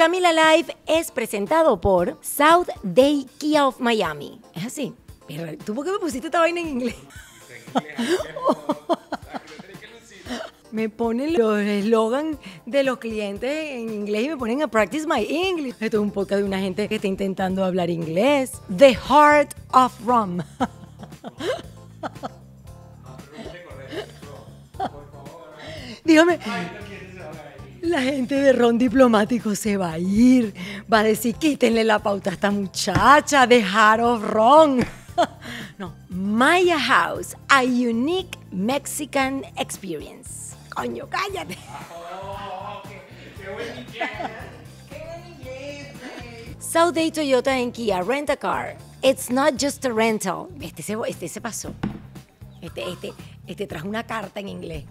Camila Live es presentado por South Day Kia of Miami. Es así. ¿Tú por qué me pusiste esta vaina en inglés? me ponen los eslogan de los clientes en inglés y me ponen a practice my English. Esto es un podcast de una gente que está intentando hablar inglés. The Heart of Rum. Dígame. La gente de Ron Diplomático se va a ir. Va a decir, quítenle la pauta a esta muchacha de of Ron. No, Maya House, a unique Mexican experience. Coño, cállate. Toyota en Kia, rent a car. It's not just a rental. Este se, este se pasó. Este, este, este trajo una carta en inglés.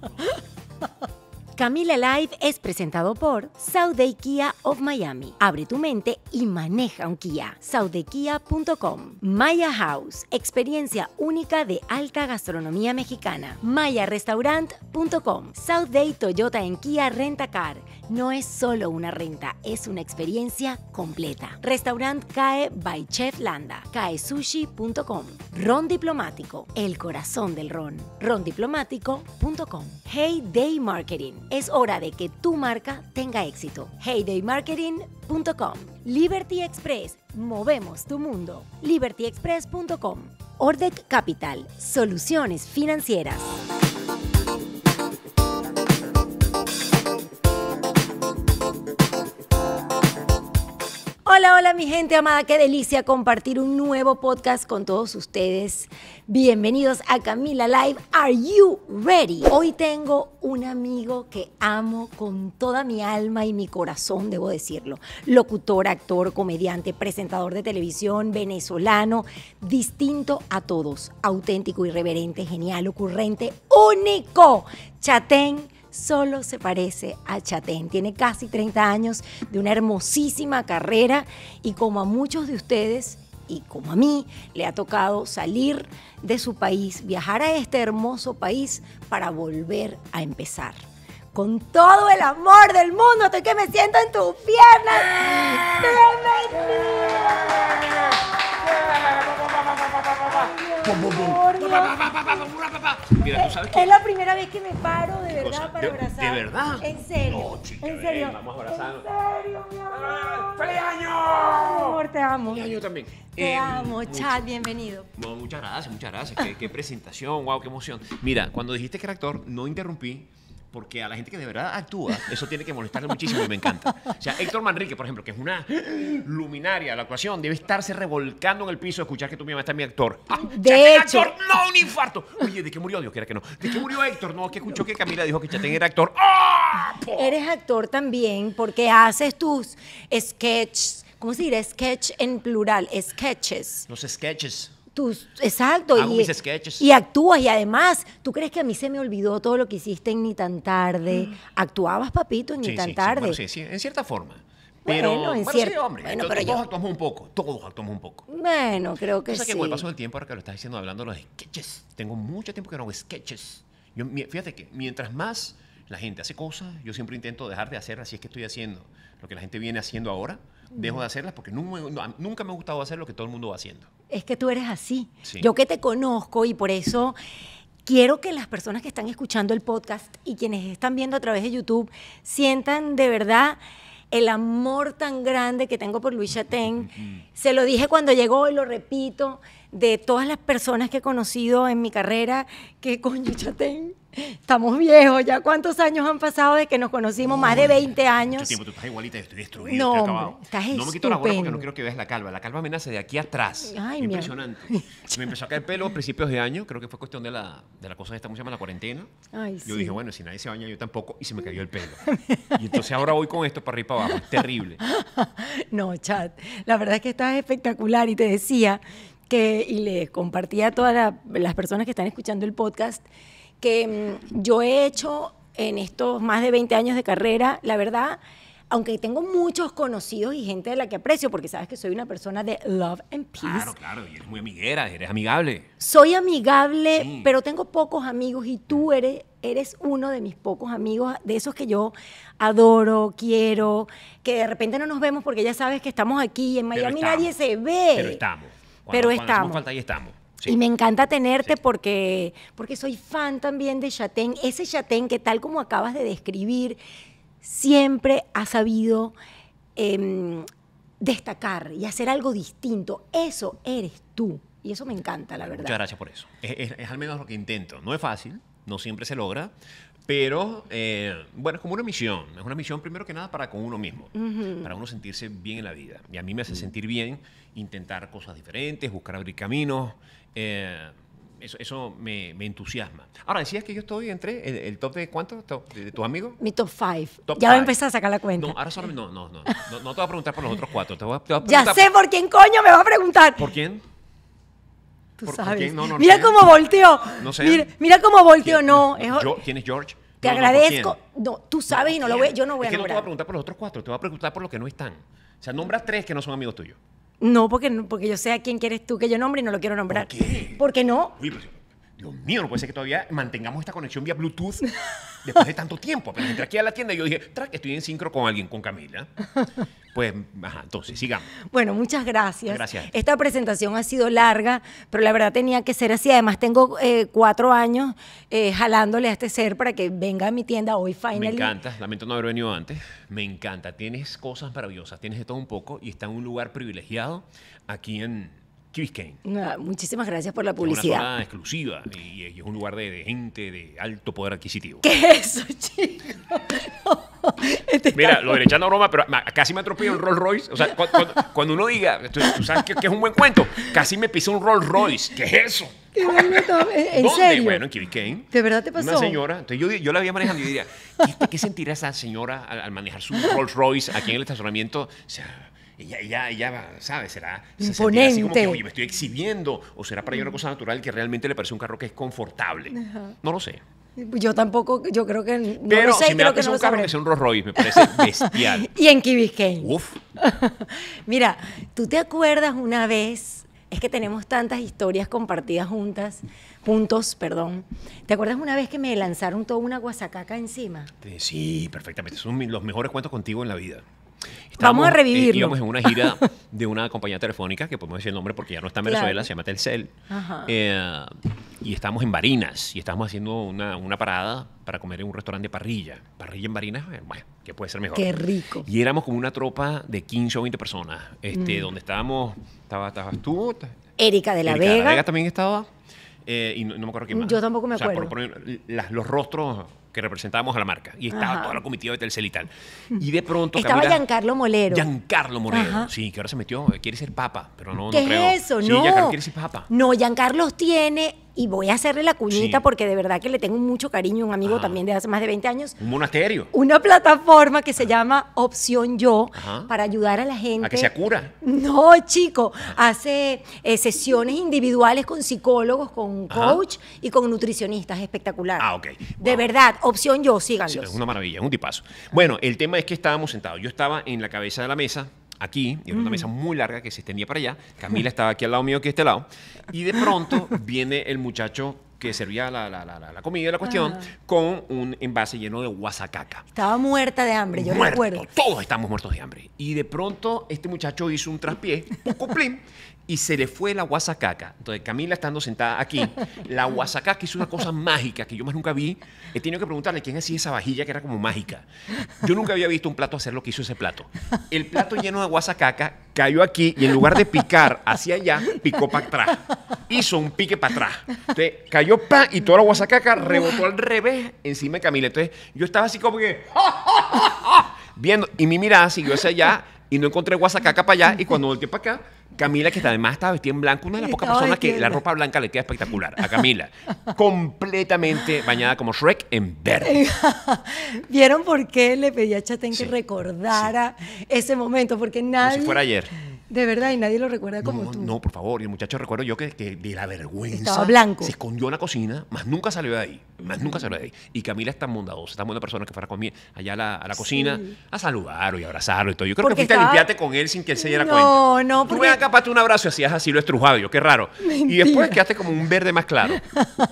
Camila Live es presentado por Sauday Kia of Miami. Abre tu mente y maneja un Kia. Southdaykia.com Maya House, experiencia única de alta gastronomía mexicana. MayaRestaurant.com. South Toyota en Kia Rentacar. No es solo una renta, es una experiencia completa. Restaurant CAE by Chef Landa, caesushi.com. Ron Diplomático, el corazón del ron. rondiplomático.com. Heyday Marketing, es hora de que tu marca tenga éxito. heydaymarketing.com. Liberty Express, movemos tu mundo. libertyexpress.com. Ordec Capital, soluciones financieras. Hola, hola mi gente amada, qué delicia compartir un nuevo podcast con todos ustedes. Bienvenidos a Camila Live. Are you ready? Hoy tengo un amigo que amo con toda mi alma y mi corazón, debo decirlo. Locutor, actor, comediante, presentador de televisión, venezolano, distinto a todos, auténtico, irreverente, genial, ocurrente, único. Chatén solo se parece a Chatén. Tiene casi 30 años de una hermosísima carrera y como a muchos de ustedes, y como a mí, le ha tocado salir de su país, viajar a este hermoso país para volver a empezar con todo el amor del mundo. Estoy que me siento en tus piernas. ¡Ah! Mira, ¿tú sabes qué? Es la primera vez que me paro de verdad para abrazar. ¿De verdad? En serio. No, chica, en serio. Ven, vamos a abrazarnos. En serio, mi amor. ¡Feliz año! amor, te amo. Feliz también. Te eh, amo, chat, bienvenido. muchas gracias, muchas gracias. qué, qué presentación, wow, qué emoción. Mira, cuando dijiste que era actor, no interrumpí porque a la gente que de verdad actúa, eso tiene que molestarle muchísimo y me encanta. O sea, Héctor Manrique, por ejemplo, que es una luminaria de la actuación, debe estarse revolcando en el piso, escuchar que tu mamá está mi actor. ¡Ah, de hecho. actor! ¡No, un infarto! Oye, ¿de qué murió? Dios quiera que no. ¿De qué murió Héctor? No, que escuchó que Camila dijo que Chatén era actor. ¡Ah! Eres actor también porque haces tus sketches. ¿Cómo se dirá sketch en plural? Sketches. Los sketches. Tus, exacto. y, Y actúas. Y además, ¿tú crees que a mí se me olvidó todo lo que hiciste en Ni Tan Tarde? Mm. Actuabas, papito, en Ni Tan Tarde. Sí, sí, en cierta forma. Pero, bueno, hombre, todos actuamos un poco, todos actuamos un poco. Bueno, creo que o sea, que con el paso del tiempo, ahora que lo estás diciendo, hablando de los sketches, tengo mucho tiempo que no hago sketches. Yo, fíjate que mientras más la gente hace cosas, yo siempre intento dejar de hacer así es que estoy haciendo. Lo que la gente viene haciendo ahora, dejo mm. de hacerlas porque nunca me ha gustado hacer lo que todo el mundo va haciendo es que tú eres así. Yo que te conozco y por eso quiero que las personas que están escuchando el podcast y quienes están viendo a través de YouTube sientan de verdad el amor tan grande que tengo por Luis Chaten. Se lo dije cuando llegó y lo repito de todas las personas que he conocido en mi carrera, que coño, Yuchatén estamos viejos, ya cuántos años han pasado de que nos conocimos, más de 20 años. Mucho tiempo, tú estás igualita, yo estoy destruido, no, estoy no me quito la gorra porque no quiero que veas la calva, la calva amenaza de aquí atrás, Ay, impresionante. me empezó a caer pelo a principios de año, creo que fue cuestión de la, de la cosa de esta, ¿cómo se llama? La cuarentena. Ay, yo dije, bueno, si nadie se baña, yo tampoco, y se me cayó el pelo. y entonces ahora voy con esto para arriba y para abajo, es terrible. no, chat, la verdad es que estás espectacular y te decía y le compartí a todas las personas que están escuchando el podcast, que mm, yo he hecho en estos más de 20 años de carrera, la verdad, aunque tengo muchos conocidos y gente de la que aprecio, porque sabes que soy una persona de love and peace. Claro, claro, y eres muy amiguera, eres amigable. Soy amigable, pero tengo pocos amigos y tú mm. eres, eres uno de mis pocos amigos, de esos que yo adoro, quiero, que de repente no nos vemos porque ya sabes que estamos aquí en Miami nadie se ve. Pero estamos pero estamos. estamos. Y me encanta tenerte porque, porque soy fan también de Chatén. Ese Chatén que tal como acabas de describir, siempre ha sabido em, destacar y hacer algo distinto. Eso eres tú. Y eso me encanta, la verdad. Muchas gracias por eso. Es, al menos lo que intento. No es fácil, no siempre se logra, pero eh, bueno, es como una misión. Es una misión primero que nada para con uno mismo, para uno sentirse bien en la vida. Y a mí me hace sentir bien intentar cosas diferentes, buscar abrir caminos. Eh, eso, me, entusiasma. Ahora, decías que yo estoy entre el, top de cuántos de, tus amigos. Mi top five. ya voy a empezar a sacar la cuenta. No, ahora solo no, no, no, no, te voy a preguntar por los otros cuatro. ya sé por quién coño me va a preguntar. ¿Por quién? Tú sabes. mira cómo volteó. No sé. Mira, cómo volteó. No, ¿Quién es George? Te agradezco. No, tú sabes y no lo voy, yo no voy a que No te voy a preguntar por los otros cuatro, te voy a preguntar por los que no están. O sea, nombras tres que no son amigos tuyos. No, porque, yo sé a quién quieres tú que yo nombre y no lo quiero nombrar. ¿Por qué? Porque no. Dios mío, no puede ser que todavía mantengamos esta conexión vía Bluetooth después de tanto tiempo. Pero entré aquí a la tienda y yo dije, track, estoy en sincro con alguien, con Camila. Pues, ajá, entonces, sigamos. Bueno, muchas gracias. Gracias. Esta presentación ha sido larga, pero la verdad tenía que ser así. Además, tengo eh, cuatro años eh, jalándole a este ser para que venga a mi tienda hoy, finally. Me encanta, lamento no haber venido antes. Me encanta, tienes cosas maravillosas, tienes de todo un poco y está en un lugar privilegiado aquí en Cheesecake. Kane. muchísimas gracias por la publicidad. Es una zona exclusiva y, es un lugar de, gente de alto poder adquisitivo. ¿Qué es eso, chico? Este Mira, lo de echando broma, pero casi me atropelló un Rolls Royce. O sea, cuando, uno diga, tú, sabes que, es un buen cuento, casi me piso un Rolls Royce. ¿Qué es eso? ¿Qué ¿Dónde? Bueno, en Kane? ¿De verdad te pasó? Una señora. Entonces yo, yo la había manejando y yo diría, ¿qué, qué sentirá esa señora al, al, manejar su Rolls Royce aquí en el estacionamiento? O sea, y ya, ya, ya, ¿sabes? Será imponente, oye, me estoy exhibiendo. O será para ella una cosa natural que realmente le parece un carro que es confortable. No lo sé. Yo tampoco, yo creo que no Pero sé, si me que es un carro que sea un Rolls Royce, me parece bestial. y en Key Biscayne. Uf. Mira, ¿tú te acuerdas una vez? Es que tenemos tantas historias compartidas juntas, juntos, perdón. ¿Te acuerdas una vez que me lanzaron toda una guasacaca encima? Sí, perfectamente. Son los mejores cuentos contigo en la vida. Vamos a eh, revivirlo. en una gira de una compañía telefónica, que podemos decir el nombre porque ya no está en Venezuela, se llama Telcel. Eh, y estábamos en Barinas y estábamos haciendo una, parada para comer en un restaurante de parrilla. Parrilla en Barinas, eh, bueno, que puede ser mejor. Qué rico. Y éramos como una tropa de 15 o 20 personas, este, mm. donde estábamos, estabas tú. Erika de la Vega. De la Vega también estaba. Eh, y no, me acuerdo quién mm, más. Yo tampoco me acuerdo. los rostros que representábamos a la marca. Y estaba toda la comitiva de Telcel y tal. Y de pronto. Estaba Giancarlo Molero. Giancarlo Molero, sí, que ahora se metió, eh, quiere ser papa, pero no, ¿Qué es eso? Sí, no. Giancarlo quiere ser papa. No, Giancarlo tiene y voy a hacerle la cuñita porque de verdad que le tengo mucho cariño, un amigo ah. también de hace más de 20 años. Un monasterio. Una plataforma que se llama Opción Yo para ayudar a la gente. A que se cura. No, chico, ah. hace eh, sesiones individuales con psicólogos, con coach y con nutricionistas, espectacular. Ah, ok. De verdad, Opción Yo, síganlos. es una maravilla, es un tipazo. Bueno, el tema es que estábamos sentados, yo estaba en la cabeza de la mesa aquí en una mesa mm. muy larga que se extendía para allá. Camila estaba aquí al lado mío, que este lado. Y de pronto viene el muchacho que servía la, la, la, la comida, la cuestión, ah. con un envase lleno de guasacaca. Estaba muerta de hambre, yo recuerdo. Todos estamos muertos de hambre. Y de pronto este muchacho hizo un traspié, un cumplín, y se le fue la guasacaca. Entonces, Camila estando sentada aquí, la guasacaca hizo una cosa mágica que yo más nunca vi. He tenido que preguntarle quién hacía esa vajilla que era como mágica. Yo nunca había visto un plato hacer lo que hizo ese plato. El plato lleno de guasacaca cayó aquí y en lugar de picar hacia allá, picó para atrás. Hizo un pique para atrás. Entonces, cayó pa y toda la guasacaca rebotó al revés encima de Camila. Entonces, yo estaba así como que ¡Ah, ah, ah, viendo y mi mirada siguió hacia allá y no encontré guasacaca para allá y cuando volteé para acá Camila, que además estaba vestida en blanco, una de las pocas personas que la ropa blanca le queda espectacular a Camila. completamente bañada como Shrek en verde. ¿Vieron por qué le pedí a Chatén que recordara ese momento? Porque nadie. Como si fuera ayer. De verdad, y nadie lo recuerda como tú. No, por favor, y el muchacho recuerdo yo que, de la vergüenza. Estaba blanco. Se escondió en la cocina, más nunca salió de ahí. Más nunca salió de ahí. Y Camila es tan bondadosa, tan buena persona que fuera conmigo allá a la, cocina a saludarlo y abrazarlo y todo. Yo creo que fuiste a limpiarte con él sin que él se diera no, cuenta. No, no, porque capaz tú un abrazo y hacías así lo estrujado, yo, qué raro. Y después quedaste como un verde más claro.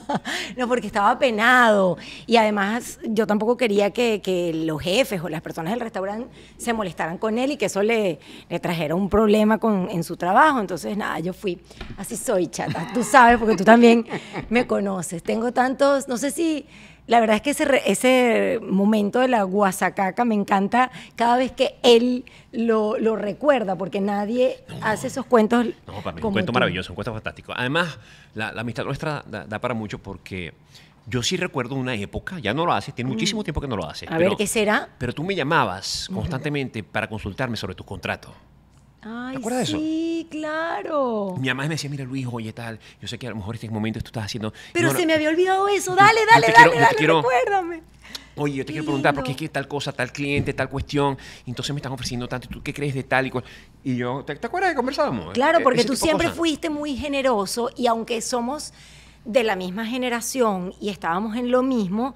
no, porque estaba penado. Y además, yo tampoco quería que, los jefes o las personas del restaurante se molestaran con él y que eso le, trajera un problema con, en su trabajo. Entonces, nada, yo fui. Así soy, chata. Tú sabes, porque tú también me conoces. Tengo tantos, no sé si la verdad es que ese, ese momento de la guasacaca me encanta cada vez que él lo, recuerda, porque nadie hace esos cuentos. No, para mí, un cuento maravilloso, un cuento fantástico. Además, la, amistad nuestra da, para mucho porque yo sí recuerdo una época, ya no lo hace, tiene mm. muchísimo tiempo que no lo hace. A ver, ¿qué será? Pero tú me llamabas constantemente para consultarme sobre tus contratos. Ay, ¿Te acuerdas sí, eso? Sí, claro. Mi mamá me decía, mira Luis, oye tal, yo sé que a lo mejor en este momento tú estás haciendo... Pero se me había olvidado eso, dale, dale, dale, recuérdame. Oye, yo te quiero preguntar, porque es que tal cosa, tal cliente, tal cuestión, entonces me están ofreciendo tanto, ¿tú qué crees de tal y cual? Y yo, ¿te, te acuerdas que conversábamos? Claro, eh, porque tú siempre fuiste muy generoso y aunque somos de la misma generación y estábamos en lo mismo,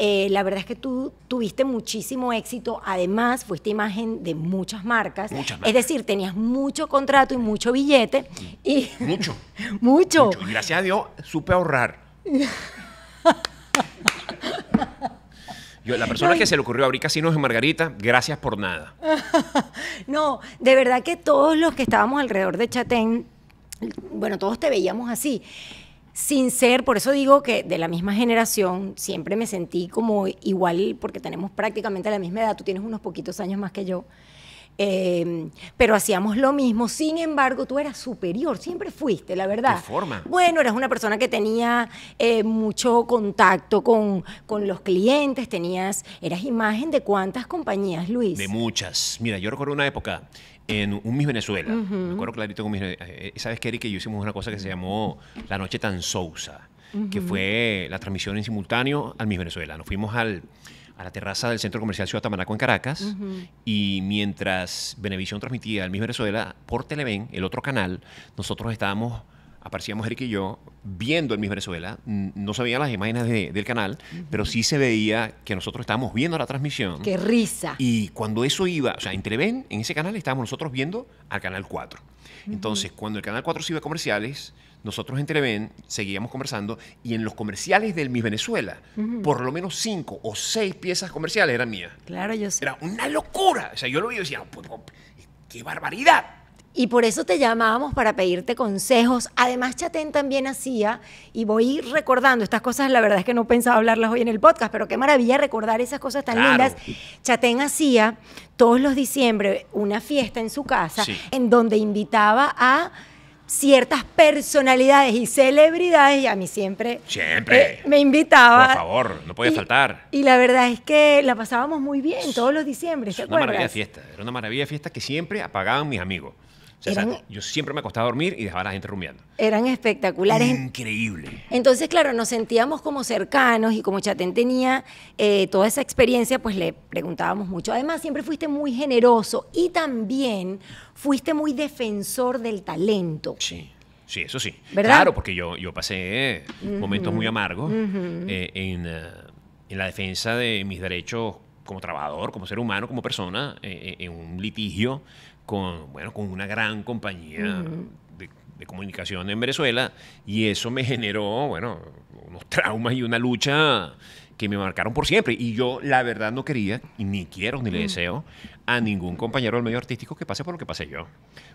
eh, la verdad es que tú tuviste muchísimo éxito, además fuiste imagen de muchas marcas. Es decir, tenías mucho contrato y mucho billete. Mm. Y mucho. mucho. gracias a Dios supe ahorrar. la persona que se le ocurrió abrir casinos en Margarita, gracias por nada. no, de verdad que todos los que estábamos alrededor de Chatén, bueno, todos te veíamos así sin ser, por eso digo que de la misma generación, siempre me sentí como igual, porque tenemos prácticamente la misma edad, tú tienes unos poquitos años más que yo, em, pero hacíamos lo mismo, sin embargo tú eras superior, siempre fuiste, la verdad. forma? Bueno, eras una persona que tenía eh, mucho contacto con, con los clientes, tenías, eras imagen de cuántas compañías, Luis. De muchas. Mira, yo recuerdo una época en un Miss Venezuela. Me acuerdo clarito con Miss Venezuela. Eh, eh, Sabes que Eric y yo hicimos una cosa que se llamó La Noche Tan Sousa, que fue la transmisión en simultáneo al Miss Venezuela. Nos fuimos al, a la terraza del Centro Comercial Ciudad Tamanaco en Caracas y mientras Venevisión transmitía al Miss Venezuela por Televen, el otro canal, nosotros estábamos aparecíamos Mujer y yo viendo el Miss Venezuela. No se veían las imágenes del canal, pero sí se veía que nosotros estábamos viendo la transmisión. ¡Qué risa! Y cuando eso iba, o sea, en en ese canal, estábamos nosotros viendo al Canal 4. Entonces, cuando el Canal 4 se iba a comerciales, nosotros en Televen seguíamos conversando y en los comerciales del Miss Venezuela, por lo menos cinco o seis piezas comerciales eran mías. Claro, yo sé. Era una locura. O sea, yo lo vi y decía, pues, pues, ¡qué barbaridad! y por eso te llamábamos para pedirte consejos. Además, Chatén también hacía, y voy recordando estas cosas, la verdad es que no pensaba hablarlas hoy en el podcast, pero qué maravilla recordar esas cosas tan lindas. Chatén hacía todos los diciembre una fiesta en su casa en donde invitaba a ciertas personalidades y celebridades y a mí siempre, siempre. Eh, me invitaba. Por favor, no podía faltar. Y la verdad es que la pasábamos muy bien todos los diciembre, Era una maravilla fiesta, era una maravilla fiesta que siempre apagaban mis amigos yo siempre me acostaba a dormir y dejaba a la gente rumiando. Eran espectaculares. Increíble. Entonces, claro, nos sentíamos como cercanos y como Chatén tenía eh, toda esa experiencia, pues le preguntábamos mucho. Además, siempre fuiste muy generoso y también fuiste muy defensor del talento. Sí. Sí, eso sí. ¿verdad? Claro, porque yo, yo pasé eh, momentos muy amargos eh, en, la defensa de mis derechos como trabajador, como ser humano, como persona, en un litigio con, bueno, con una gran compañía de, comunicación en Venezuela y eso me generó, bueno, unos traumas y una lucha que me marcaron por siempre. Y yo, la verdad, no quería, ni quiero, ni le mm. deseo a ningún compañero del medio artístico que pase por lo que pasé yo.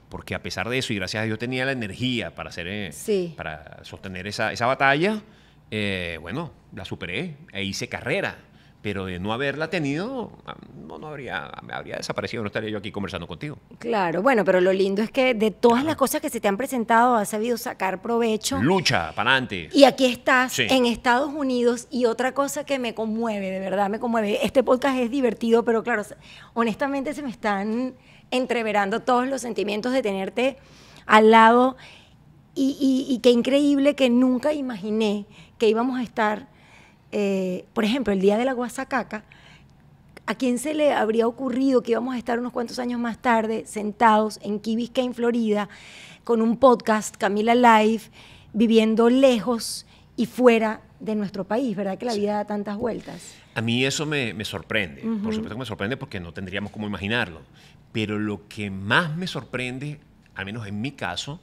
Porque a pesar de eso, y gracias a Dios tenía la energía para, hacer, eh, para sostener esa, esa batalla, eh, bueno, la superé e hice carrera pero de no haberla tenido, ah, no, habría, me habría desaparecido, no estaría yo aquí conversando contigo. Claro, bueno, pero lo lindo es que de todas las cosas que se te han presentado, has sabido sacar provecho. Lucha, para adelante. Y aquí estás en Estados Unidos y otra cosa que me conmueve, de verdad me conmueve. Este podcast es divertido, pero claro, honestamente se me están entreverando todos los sentimientos de tenerte al lado y, y qué increíble que nunca imaginé que íbamos a estar eh, por ejemplo, el día de la Guasacaca, ¿a quién se le habría ocurrido que íbamos a estar unos cuantos años más tarde sentados en Key Biscayne, Florida, con un podcast, Camila Live, viviendo lejos y fuera de nuestro país, ¿verdad? Que la vida da tantas vueltas. A mí eso me, sorprende, por supuesto que me sorprende porque no tendríamos cómo imaginarlo, pero lo que más me sorprende, al menos en mi caso,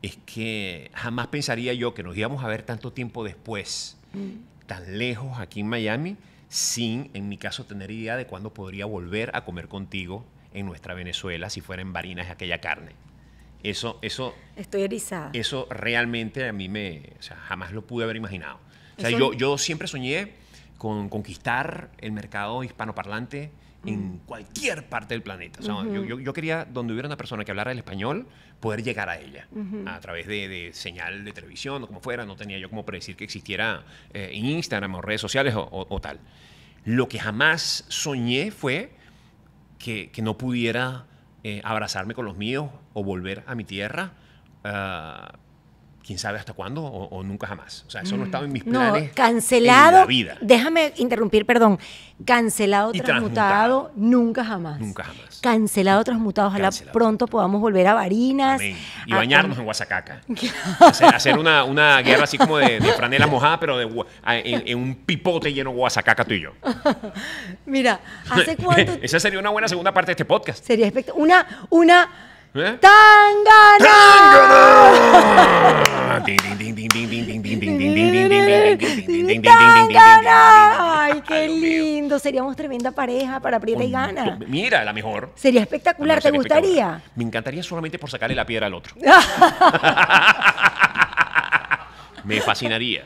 es que jamás pensaría yo que nos íbamos a ver tanto tiempo después. Mm tan lejos aquí en Miami sin, en mi caso, tener idea de cuándo podría volver a comer contigo en nuestra Venezuela si fuera en Barinas aquella carne. Eso, eso. Estoy erizada. Eso realmente a mí me. O sea, jamás lo pude haber imaginado. O sea, yo, yo siempre soñé con conquistar el mercado hispanoparlante en cualquier parte del planeta. yo, quería, donde hubiera una persona que hablara el español, poder llegar a ella a través de, señal de televisión o como fuera. No tenía yo como predecir que existiera eh, en Instagram o redes sociales o, tal. Lo que jamás soñé fue que, no pudiera eh, abrazarme con los míos o volver a mi tierra. Ah, quién sabe hasta cuándo o, nunca jamás. O sea, eso no mm. estaba en mis planes. No, cancelado. vida. Déjame interrumpir, perdón. Cancelado, transmutado, nunca jamás. Nunca jamás. Cancelado, transmutado. Ojalá pronto podamos volver a Varinas. Y bañarnos en Guasacaca. hacer, una, guerra así como de, franela mojada, pero de, en, un pipote lleno de Guasacaca tú y yo. Mira, ¿hace cuánto? Esa sería una buena segunda parte de este podcast. Sería espectacular. Una, una ¡Tangana! ¡Tangana! ¡Ay, qué lindo! Seríamos tremenda pareja para abrirle y Gana. Mira, la mejor. Sería espectacular, ¿te gustaría? Me encantaría solamente por sacarle la piedra al otro. Me fascinaría.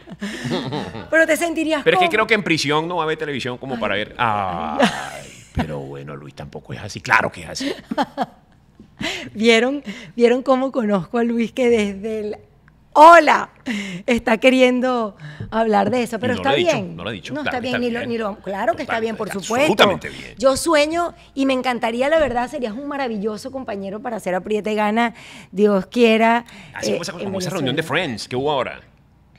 Pero te sentirías. Pero es que creo que en prisión no va a haber televisión como para ver. Ay, pero bueno, Luis tampoco es así. Claro que es así. ¿Vieron, vieron cómo conozco a Luis que desde el hola está queriendo hablar de eso, pero está bien. no lo ha dicho. No, claro, está, bien, lo, claro que está, bien, por supuesto. Bien. Yo sueño y me encantaría, la verdad, serías un maravilloso compañero para hacer apriete gana, Dios quiera. Así como, eh, esa, reunión de Friends que hubo ahora.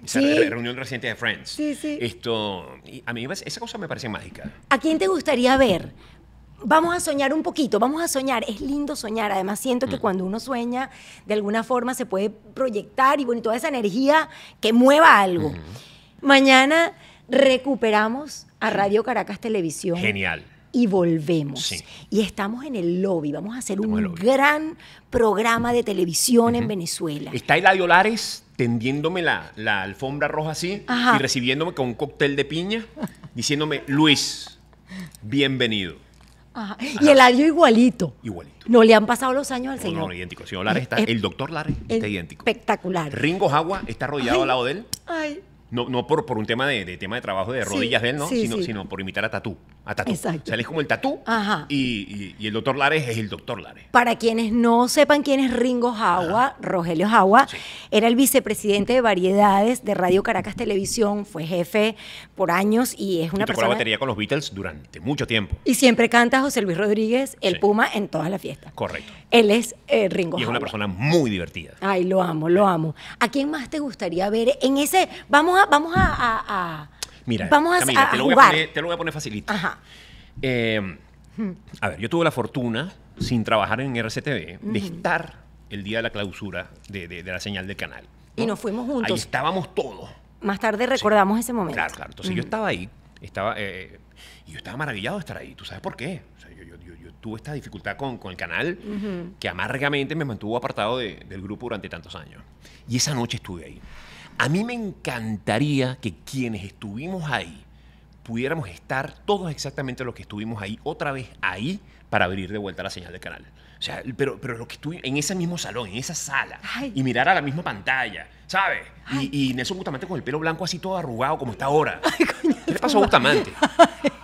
Esa reunión reciente de Friends. Sí, sí. Esto, a mí esa cosa me parece mágica. ¿A quién te gustaría ver? Vamos a soñar un poquito, vamos a soñar, es lindo soñar, además siento que mm. cuando uno sueña, de alguna forma se puede proyectar y bueno, toda esa energía que mueva algo. Mm. Mañana recuperamos a Radio Caracas Televisión. Genial y volvemos. Y estamos en el lobby. Vamos a hacer un gran programa de televisión en Venezuela. Está Eladio Lares tendiéndome la, alfombra roja así y recibiéndome con un cóctel de piña, diciéndome, Luis, bienvenido. Y el año igualito. Igualito. No le han pasado los años al señor. No, no, idéntico. El el doctor Lares está idéntico. Espectacular. Ringo Jagua está arrodillado al lado de él. Ay. No, no por, por un tema de, de, tema de trabajo de rodillas de él, ¿no? sino, sino por imitar a Tatú a Exacto. O como el Tatú Y, el doctor Lares es el doctor Lares. Para quienes no sepan quién es Ringo Jagua, Rogelio Jagua era el vicepresidente de variedades de Radio Caracas Televisión, fue jefe por años y es una y tocó la batería con los Beatles durante mucho tiempo. Y siempre canta José Luis Rodríguez, el Puma, en todas las fiestas. Correcto. Él es eh, Ringo Jagua. Y es una persona muy divertida. Ay, lo amo, lo amo. ¿A quién más te gustaría ver en ese... Vamos a... Vamos a Mira, Vamos a, te, lo Voy a poner, te lo voy a poner facilito. Ajá. Eh, a ver, yo tuve la fortuna, sin trabajar en RCTV, de estar el día de la clausura de, la señal del canal. Y nos fuimos juntos. Ahí estábamos todos. Más tarde recordamos ese momento. Claro, claro. Entonces yo estaba ahí, estaba, eh, y yo estaba maravillado de estar ahí. ¿Tú sabes por qué? yo, tuve esta dificultad con, el canal que amargamente me mantuvo apartado del grupo durante tantos años. Y esa noche estuve ahí. A mí me encantaría que quienes estuvimos ahí pudiéramos estar todos exactamente los que estuvimos ahí, otra vez ahí, para abrir de vuelta la señal del canal. O sea, pero, pero los que estuve en ese mismo salón, en esa sala, y mirar a la misma pantalla, ¿sabes? Y, Nelson Bustamante con el pelo blanco así todo arrugado como está ahora. ¿Qué pasó a Bustamante?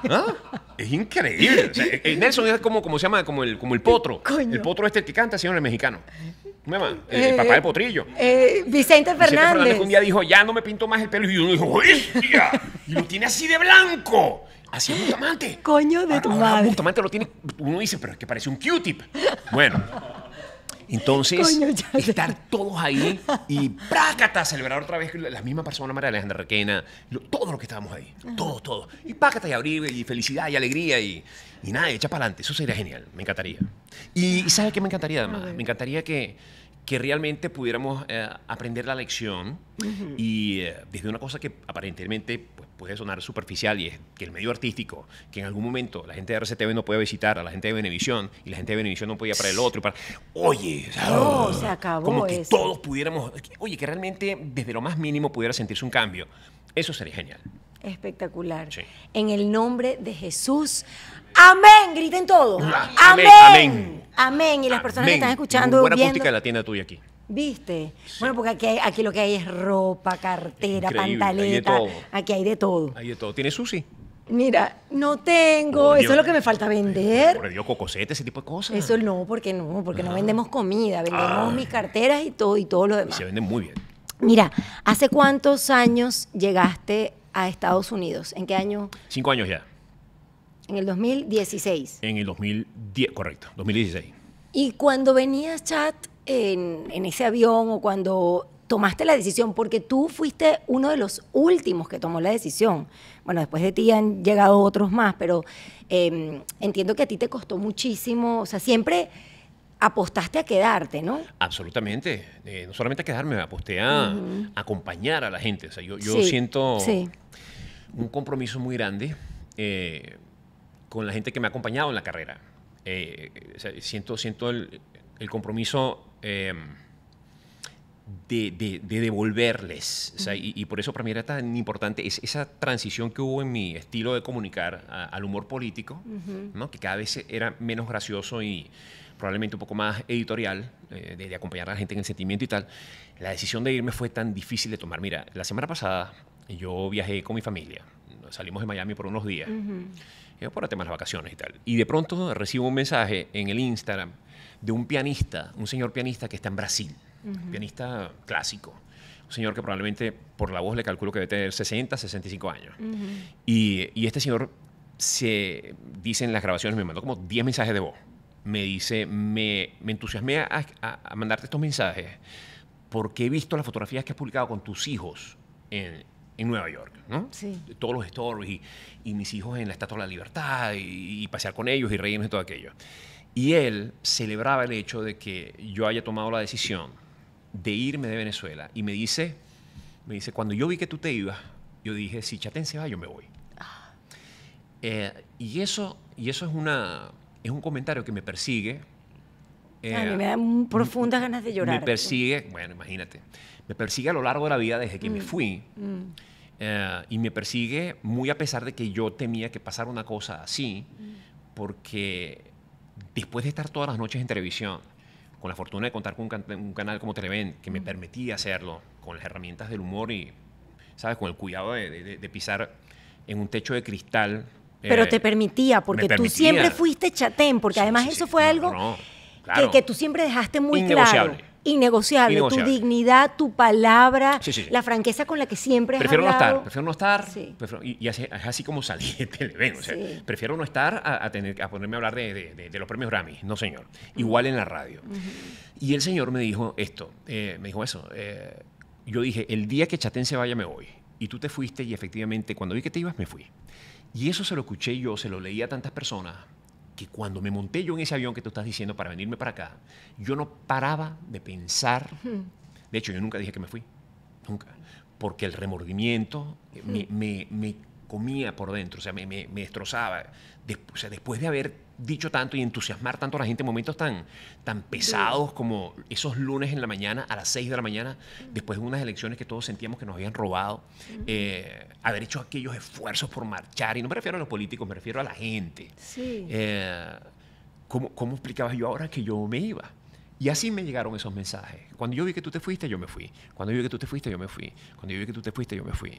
¿Ah? Es increíble. Nelson es como, como se llama, como el, como el potro. El potro este que canta, señor el mexicano el, el eh, papá de Potrillo. Eh, Vicente Fernández. un día dijo, ya no me pinto más el pelo. Y uno dijo, ¡hostia! y lo tiene así de blanco. Así de Bustamante. Coño de tu madre. Bustamante lo tiene. Uno dice, pero es que parece un Q-tip. Bueno. Entonces, estar todos ahí y prácata celebrar otra vez la misma persona, María Alejandra Requena, todo lo que estábamos ahí, todo todo Y prácata y abrir y felicidad y alegría y, y nada, echa para adelante. Eso sería genial. Me encantaría. Y, sabe ¿sabes qué me encantaría además? Me encantaría que, que realmente pudiéramos eh, aprender la lección y eh, desde una cosa que aparentemente pues, puede sonar superficial y es que el medio artístico, que en algún momento la gente de RCTV no puede visitar a la gente de Benevisión y la gente de Benevisión no podía para el otro para... Oye, acabó como que todos pudiéramos... Oye, que realmente desde lo más mínimo pudiera sentirse un cambio. Eso sería genial. Espectacular. En el nombre de Jesús, Amén, griten todo. Amén. Amén. Y las personas que están escuchando. buena música de la tienda tuya aquí. ¿Viste? Bueno, porque aquí, aquí lo que hay es ropa, cartera, pantaleta. Aquí hay de todo. Hay de todo. ¿Tienes sushi? Mira, no tengo, eso es lo que me falta vender. Por Dios, cocosete, ese tipo de cosas. Eso no, porque no, porque no ah. vendemos comida, vendemos ah. mis carteras y todo y todo lo demás. se venden muy bien. Mira, ¿hace cuántos años llegaste a Estados Unidos? ¿En qué año? Cinco años ya. En el 2016. En el 2010, correcto, 2016. Y cuando venías, Chat, en, ese avión o cuando tomaste la decisión, porque tú fuiste uno de los últimos que tomó la decisión. Bueno, después de ti han llegado otros más, pero em, entiendo que a ti te costó muchísimo, o sea, siempre apostaste a quedarte, ¿no? Absolutamente, eh, no solamente a quedarme, aposté a, acompañar a la gente, o sea, yo, siento un compromiso muy grande. Eh, con la gente que me ha acompañado en la carrera. Eh, siento, siento el, compromiso eh, de, devolverles. y, por eso para mí era tan importante es, esa transición que hubo en mi estilo de comunicar al humor político, que cada vez era menos gracioso y probablemente un poco más editorial, eh, de, acompañar a la gente en el sentimiento y tal. La decisión de irme fue tan difícil de tomar. Mira, la semana pasada yo viajé con mi familia, salimos de Miami por unos días yo por temas las vacaciones y tal. Y de pronto recibo un mensaje en el Instagram de un pianista, un señor pianista que está en Brasil, un pianista clásico, un señor que probablemente por la voz le calculo que debe tener 60, 65 años. y, este señor se dice en las grabaciones, me mandó como 10 mensajes de voz. Me dice, me, entusiasmé a, mandarte estos mensajes porque he visto las fotografías que has publicado con tus hijos en, en Nueva York, ¿no? Sí. Todos los stories y, mis hijos en la Estatua de la Libertad y, pasear con ellos y reírnos de todo aquello. Y él celebraba el hecho de que yo haya tomado la decisión de irme de Venezuela y me dice, me dice, cuando yo vi que tú te ibas, yo dije, si Chatén se va, yo me voy. Eh, y eso, y eso es, una, es un comentario que me persigue. a mí eh, me dan profundas ganas de llorar. Me persigue, bueno, imagínate, me persigue a lo largo de la vida desde que me mm. fui. Mm. Eh, y me persigue muy a pesar de que yo temía que pasara una cosa así, mm. porque después de estar todas las noches en televisión, con la fortuna de contar con un, canal como Televen, que me mm. permitía hacerlo, con las herramientas del humor y, ¿sabes?, con el cuidado de, pisar en un techo de cristal. Pero eh, te permitía, porque tú siempre fuiste chatén, porque además eso fue algo que, que, tú siempre dejaste muy claro innegociable, tu dignidad, tu palabra, la franqueza con la que siempre has prefiero No estar, prefiero no estar, y, así, así como salí de prefiero no estar a, tener, a ponerme a hablar de, los premios Grammy, no señor, igual en la radio. Y el señor me dijo esto, eh, me dijo eso, eh, yo dije, el día que Chatén se vaya me voy, y tú te fuiste y efectivamente cuando vi que te ibas me fui. Y eso se lo escuché yo, se lo leí a tantas personas, que cuando me monté yo en ese avión que tú estás diciendo para venirme para acá, yo no paraba de pensar. De hecho, yo nunca dije que me fui. Nunca. Porque el remordimiento eh, me, comía por dentro, o sea, me, me destrozaba. después de haber dicho tanto y entusiasmar tanto a la gente en momentos tan, tan pesados como esos lunes en la mañana, a las 6 de la mañana, después de unas elecciones que todos sentíamos que nos habían robado, eh, haber hecho aquellos esfuerzos por marchar, y no me refiero a los políticos, me refiero a la gente. Eh, ¿cómo, ¿Cómo explicabas yo ahora que yo me iba? Y así me llegaron esos mensajes. Cuando yo vi que tú te fuiste, yo me fui. Cuando yo vi que tú te fuiste, yo me fui. Cuando yo vi que tú te fuiste, yo me fui.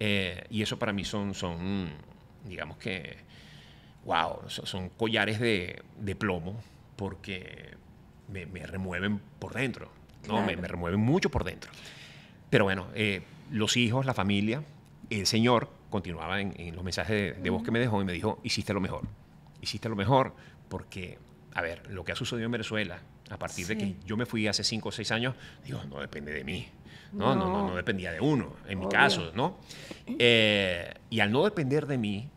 Eh, y eso para mí son, son digamos que wow, son collares de, plomo porque me, remueven por dentro, ¿no? Me, remueven mucho por dentro. Pero bueno, eh, los hijos, la familia, el Señor continuaba en, los mensajes de, voz que me dejó y me dijo, hiciste lo mejor, hiciste lo mejor porque, a ver, lo que ha sucedido en Venezuela, a partir de que yo me fui hace cinco o seis años, digo, no depende de mí. No, no, no, dependía de uno, en mi caso, ¿no? Eh, y al no depender de mí,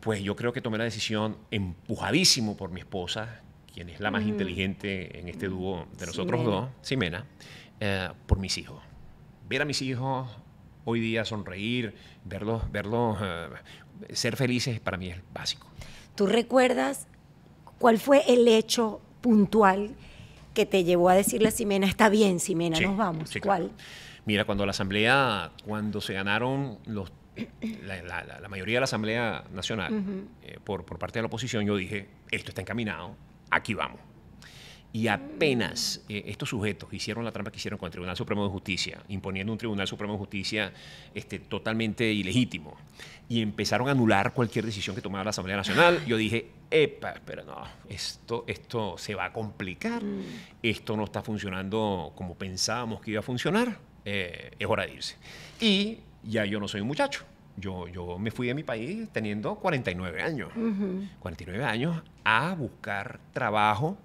pues yo creo que tomé la decisión empujadísimo por mi esposa, quien es la más mm. inteligente en este dúo de nosotros dos, Simena, eh, por mis hijos. Ver a mis hijos hoy día sonreír, verlos, verlos eh, ser felices para mí es básico. ¿Tú recuerdas cuál fue el hecho puntual que te llevó a decirle a Simena, está bien, Simena, nos vamos? ¿Cuál? Mira, cuando la asamblea, cuando se ganaron los la, mayoría de la Asamblea Nacional, eh, por, parte de la oposición, yo dije, esto está encaminado, aquí vamos. Y mm. apenas eh, estos sujetos hicieron la trampa que hicieron con el Tribunal Supremo de Justicia, imponiendo un Tribunal Supremo de Justicia este, totalmente ilegítimo, y empezaron a anular cualquier decisión que tomaba la Asamblea Nacional, yo dije, epa, pero no, esto, esto se va a complicar, mm. esto no está funcionando como pensábamos que iba a funcionar, eh, es hora de irse. Y ya yo no soy un muchacho. Yo, yo me fui de mi país teniendo 49 años. 49 años a buscar trabajo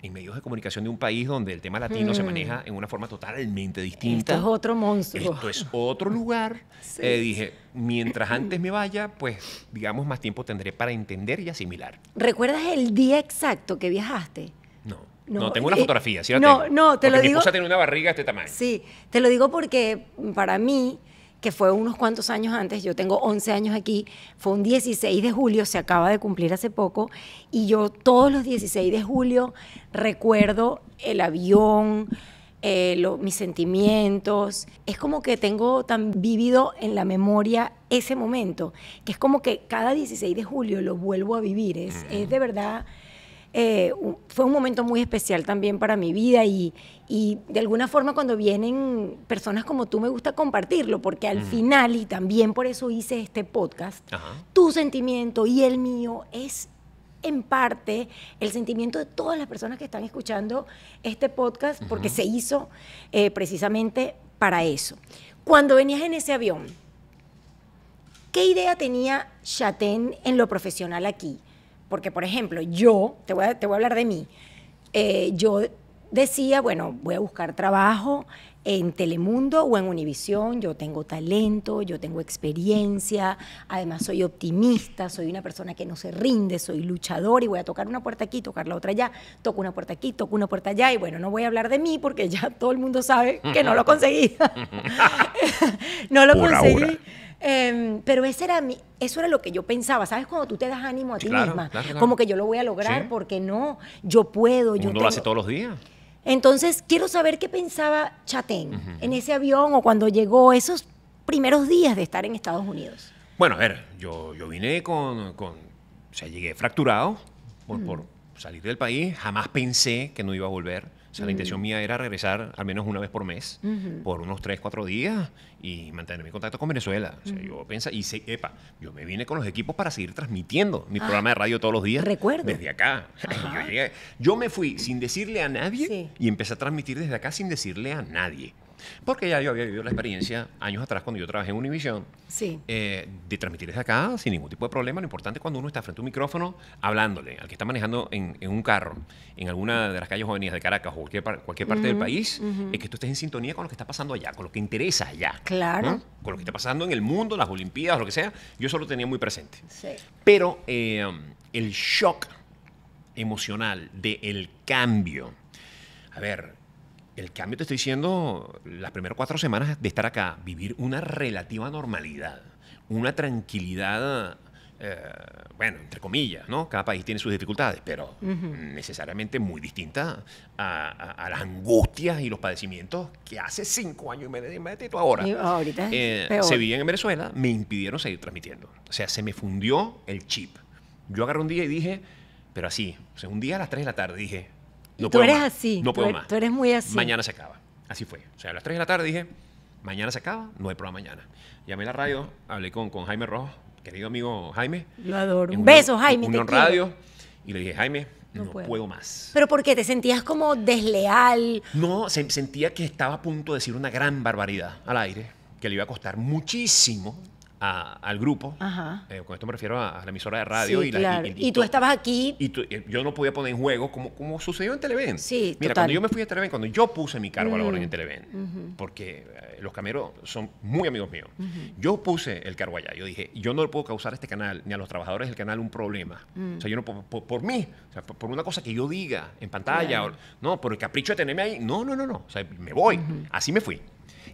en medios de comunicación de un país donde el tema latino se mm. maneja en una forma totalmente distinta. Esto es otro monstruo. Esto es otro lugar. Eh, dije, mientras antes me vaya, pues digamos más tiempo tendré para entender y asimilar. ¿Recuerdas el día exacto que viajaste? No. No, tengo una eh, fotografía, ¿sí? no, no, te lo digo. Mi esposa tiene una barriga de este tamaño. Sí, te lo digo porque para mí que fue unos cuantos años antes, yo tengo 11 años aquí, fue un 16 de julio, se acaba de cumplir hace poco, y yo todos los 16 de julio recuerdo el avión, eh, mis sentimientos. Es como que tengo tan vivido en la memoria ese momento, que es como que cada 16 de julio lo vuelvo a vivir. es mm. de verdad eh, fue un momento muy especial también para mi vida y, de alguna forma cuando vienen personas como tú me gusta compartirlo porque al final, y también por eso hice este podcast, tu sentimiento y el mío es en parte el sentimiento de todas las personas que están escuchando este podcast porque se hizo eh, precisamente para eso. Cuando venías en ese avión, ¿qué idea tenía Chatén en lo profesional aquí? Porque, por ejemplo, yo, te voy a, te voy a hablar de mí, eh, yo decía, bueno, voy a buscar trabajo en Telemundo o en Univisión, yo tengo talento, yo tengo experiencia, además soy optimista, soy una persona que no se rinde, soy luchador y voy a tocar una puerta aquí, tocar la otra allá, toco una puerta aquí, toco una puerta allá y bueno, no voy a hablar de mí porque ya todo el mundo sabe que no lo conseguí. no lo conseguí. Em, pero ese era mi, eso era lo que yo pensaba. ¿Sabes? Cuando tú te das ánimo a ti misma, como que yo lo voy a lograr, porque no, yo puedo. Uno yo lo hace todos los días. Entonces, quiero saber qué pensaba Chatén en ese avión o cuando llegó esos primeros días de estar en Estados Unidos. Bueno, a ver, yo, yo vine con, O sea, llegué fracturado por salir del país. Jamás pensé que no iba a volver. O sea, la intención mm. mía era regresar al menos una vez por mes, por unos tres, cuatro días y mantener mi contacto con Venezuela. O sea, yo pensé, y se, epa, yo me vine con los equipos para seguir transmitiendo mi ah, programa de radio todos los días. Recuerdo. Desde acá. yo, me fui sin decirle a nadie y empecé a transmitir desde acá sin decirle a nadie. Porque ya yo había vivido la experiencia años atrás cuando yo trabajé en Univision eh, de transmitir desde acá sin ningún tipo de problema. Lo importante es cuando uno está frente a un micrófono hablándole al que está manejando en, en un carro, en alguna de las calles jóvenes de Caracas o cualquier, parte del país, es que tú estés en sintonía con lo que está pasando allá, con lo que interesa allá. Claro. Con lo que está pasando en el mundo, las Olimpiadas, lo que sea. Yo eso lo tenía muy presente. Sí. Pero eh, el shock emocional del cambio. A ver, el cambio te estoy diciendo las primeras cuatro semanas de estar acá, vivir una relativa normalidad, una tranquilidad, eh, bueno, entre comillas, ¿no? Cada país tiene sus dificultades, pero necesariamente muy distinta a, las angustias y los padecimientos que hace cinco años y medio, y medio ahora. Eh, se vivían en Venezuela, me impidieron seguir transmitiendo. O sea, se me fundió el chip. Yo agarré un día y dije, pero así, o sea, un día a las tres de la tarde dije, tú eres así. No puedo más. Tú eres muy así. Mañana se acaba. Así fue. O sea, a las 3 de la tarde dije, mañana se acaba, no hay programa mañana. Llamé a la radio, hablé con, con Jaime Rojo, querido amigo Jaime. Lo adoro. un beso, Jaime. radio. Y le dije, Jaime, no, puedo. más. ¿Pero por qué? ¿Te sentías como desleal? No, sentía que estaba a punto de decir una gran barbaridad al aire, que le iba a costar muchísimo al grupo. Eh, con esto me refiero a, la emisora de radio. y, la, y, tú estabas aquí. Y eh, yo no podía poner en juego como, sucedió en Televen. Sí, Mira, cuando yo me fui a Televen, cuando yo puse mi cargo a la mm. orden en Televen, porque eh, los cameros son muy amigos míos, yo puse el cargo allá. Yo dije, yo no le puedo causar a este canal ni a los trabajadores del canal un problema. Mm. O sea, yo no, por, por, mí, o sea, por, una cosa que yo diga en pantalla, o, no, por el capricho de tenerme ahí, no, no, no, no. O sea, me voy. Así me fui.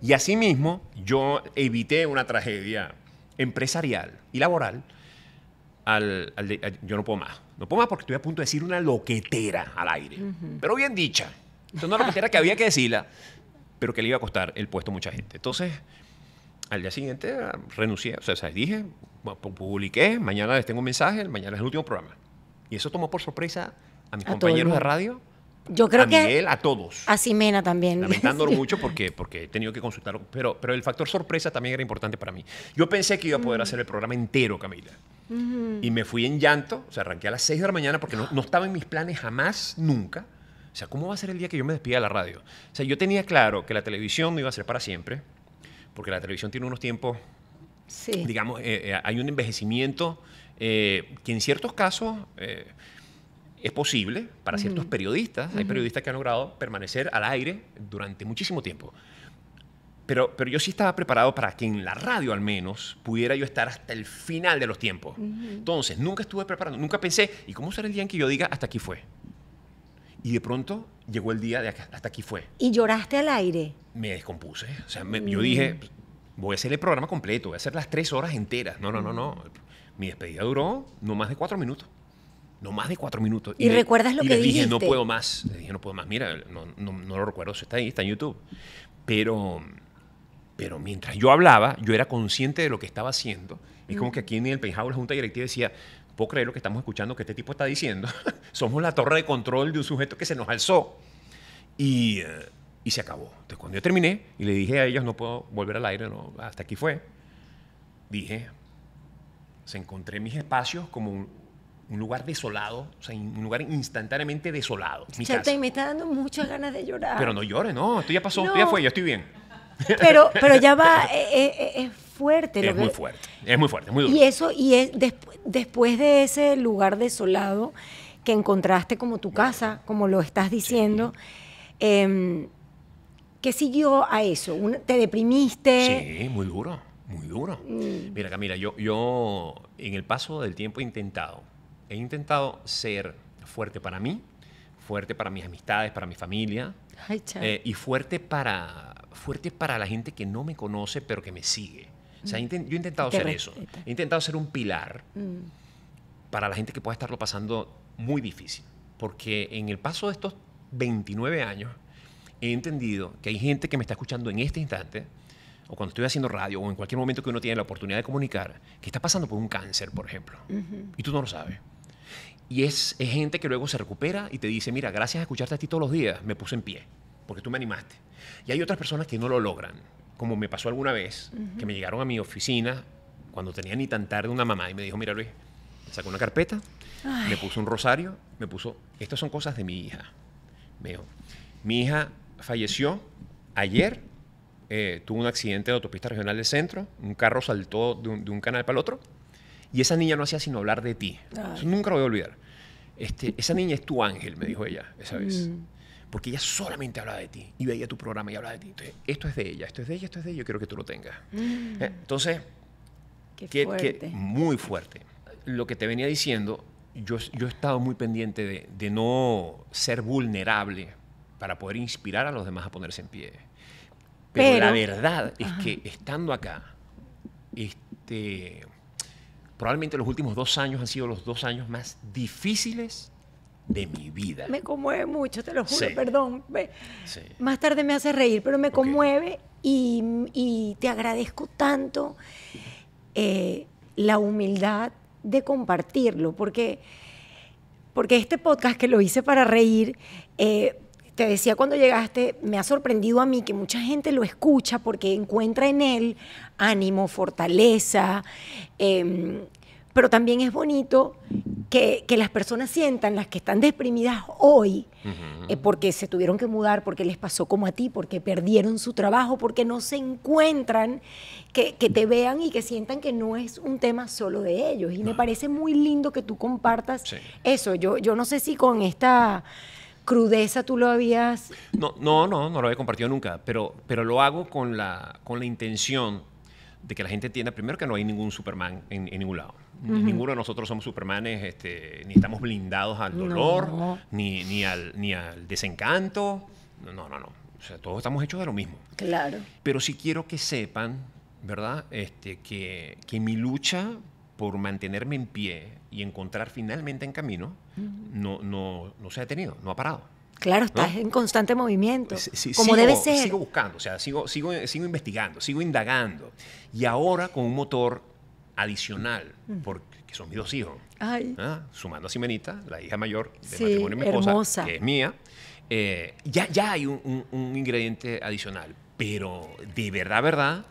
Y así mismo yo evité una tragedia empresarial y laboral yo no puedo más. No puedo más porque estoy a punto de decir una loquetera al aire. Pero bien dicha. entonces una loquetera que había que decirla, pero que le iba a costar el puesto a mucha gente. Entonces, al día siguiente ah, renuncié. O sea, dije, publiqué, mañana les tengo un mensaje, mañana es el último programa. Y eso tomó por sorpresa a mis compañeros de radio yo creo a que Miguel, a todos. A Simena también. Lamentándolo mucho porque, porque he tenido que consultar, pero, pero el factor sorpresa también era importante para mí. Yo pensé que iba a poder mm. hacer el programa entero, Camila. Y me fui en llanto, o sea, arranqué a las 6 de la mañana porque no, estaba en mis planes jamás, nunca. O sea, ¿cómo va a ser el día que yo me despida de la radio? O sea, yo tenía claro que la televisión no iba a ser para siempre, porque la televisión tiene unos tiempos, sí. digamos, eh, eh, hay un envejecimiento eh, que en ciertos casos es posible para ciertos periodistas. Hay periodistas que han logrado permanecer al aire durante muchísimo tiempo. Pero, pero yo sí estaba preparado para que en la radio al menos pudiera yo estar hasta el final de los tiempos. Entonces, nunca estuve preparado, nunca pensé, ¿y cómo será el día en que yo diga hasta aquí fue? Y de pronto llegó el día de hasta aquí fue. ¿Y lloraste al aire? Me descompuse. O sea, yo mm. dije, voy a hacer el programa completo, voy a hacer las tres horas enteras. No, no, no, no. Mi despedida duró no más de cuatro minutos no más de cuatro minutos. ¿Y, recuerdas lo que dije, dije, no puedo más. Le dije, no puedo más. Mira, no, no, lo recuerdo, está ahí, está en YouTube. Pero, pero mientras yo hablaba, yo era consciente de lo que estaba haciendo. Es como mm. que aquí en el de la Junta Directiva decía, puedo creer lo que estamos escuchando que este tipo está diciendo. Somos la torre de control de un sujeto que se nos alzó. Eh, y, se acabó. Entonces, cuando yo terminé y le dije a ellos, no puedo volver al aire, hasta aquí fue, dije, se encontré mis espacios como un, un lugar desolado, o sea, un lugar instantáneamente desolado. Mi y me está dando muchas ganas de llorar. Pero no llores, no, esto ya pasó, ya fue, Yo estoy bien. Pero, pero ya va, eh, eh, eh, es, fuerte. Lo es muy fuerte, es muy fuerte, muy duro. Y eso, y después de ese lugar desolado que encontraste como tu casa, como lo estás diciendo, em, ¿qué siguió a eso? ¿Te deprimiste? Sí, muy duro, muy duro. Mm. Mira, Camila, yo, yo en el paso del tiempo he intentado he intentado ser fuerte para mí, fuerte para mis amistades, para mi familia, eh, y fuerte para, fuerte para la gente que no me conoce, pero que me sigue. O sea, mm. yo he intentado ser eso. He intentado ser un pilar mm. para la gente que pueda estarlo pasando muy difícil. Porque en el paso de estos 29 años he entendido que hay gente que me está escuchando en este instante, o cuando estoy haciendo radio, o en cualquier momento que uno tiene la oportunidad de comunicar, que está pasando por un cáncer, por ejemplo. Y tú no lo sabes. Y es, gente que luego se recupera y te dice, mira, gracias a escucharte a ti todos los días, me puse en pie, porque tú me animaste. Y hay otras personas que no lo logran, como me pasó alguna vez, que me llegaron a mi oficina cuando tenía ni tan tarde una mamá y me dijo, mira Luis, sacó una carpeta, me puso un rosario, me puso, estas son cosas de mi hija. veo mi hija falleció ayer, eh, tuvo un accidente de autopista regional del centro, un carro saltó de un, de un canal para el otro, y esa niña no hacía sino hablar de ti. nunca lo voy a olvidar. Este, esa niña es tu ángel, me dijo ella esa vez. Mm. Porque ella solamente hablaba de ti y veía tu programa y hablaba de ti. Entonces, esto es de ella, esto es de ella, esto es de ella, yo quiero que tú lo tengas. Mm. Eh, entonces, Qué fuerte. muy fuerte. Lo que te venía diciendo, yo, yo he estado muy pendiente de, no ser vulnerable para poder inspirar a los demás a ponerse en pie. Pero, la verdad es que estando acá, este, probablemente los últimos dos años han sido los dos años más difíciles de mi vida. Me conmueve mucho, te lo juro, perdón. Más tarde me hace reír, pero me conmueve y, te agradezco tanto eh, la humildad de compartirlo, porque, porque este podcast que lo hice para reír, eh, te decía cuando llegaste, me ha sorprendido a mí que mucha gente lo escucha porque encuentra en él ánimo, fortaleza, em, pero también es bonito que, las personas sientan, las que están deprimidas hoy, eh, porque se tuvieron que mudar, porque les pasó como a ti, porque perdieron su trabajo, porque no se encuentran, que, te vean y que sientan que no es un tema solo de ellos. Y me parece muy lindo que tú compartas eso. Yo, yo no sé si con esta crudeza tú lo habías... No, no, no, no lo había compartido nunca, pero, pero lo hago con la, con la intención de que la gente entienda primero que no hay ningún Superman en, ningún lado. Ninguno de nosotros somos Supermanes, este, ni estamos blindados al dolor, ni, al, ni al desencanto. No, no, no. O sea, todos estamos hechos de lo mismo. Claro. Pero sí quiero que sepan, ¿verdad? Este, que, que mi lucha por mantenerme en pie y encontrar finalmente en camino, no, no, no se ha detenido, no ha parado. Claro, estás en constante movimiento, como debe ser. Sigo buscando, o sea, sigo, sigo, sigo investigando, sigo indagando. Y ahora con un motor adicional, porque son mis dos hijos. Ay. ¿ah? Sumando a Simenita, la hija mayor de matrimonio de mi esposa, que es mía, eh, ya, ya hay un, ingrediente adicional. Pero de verdad, verdad,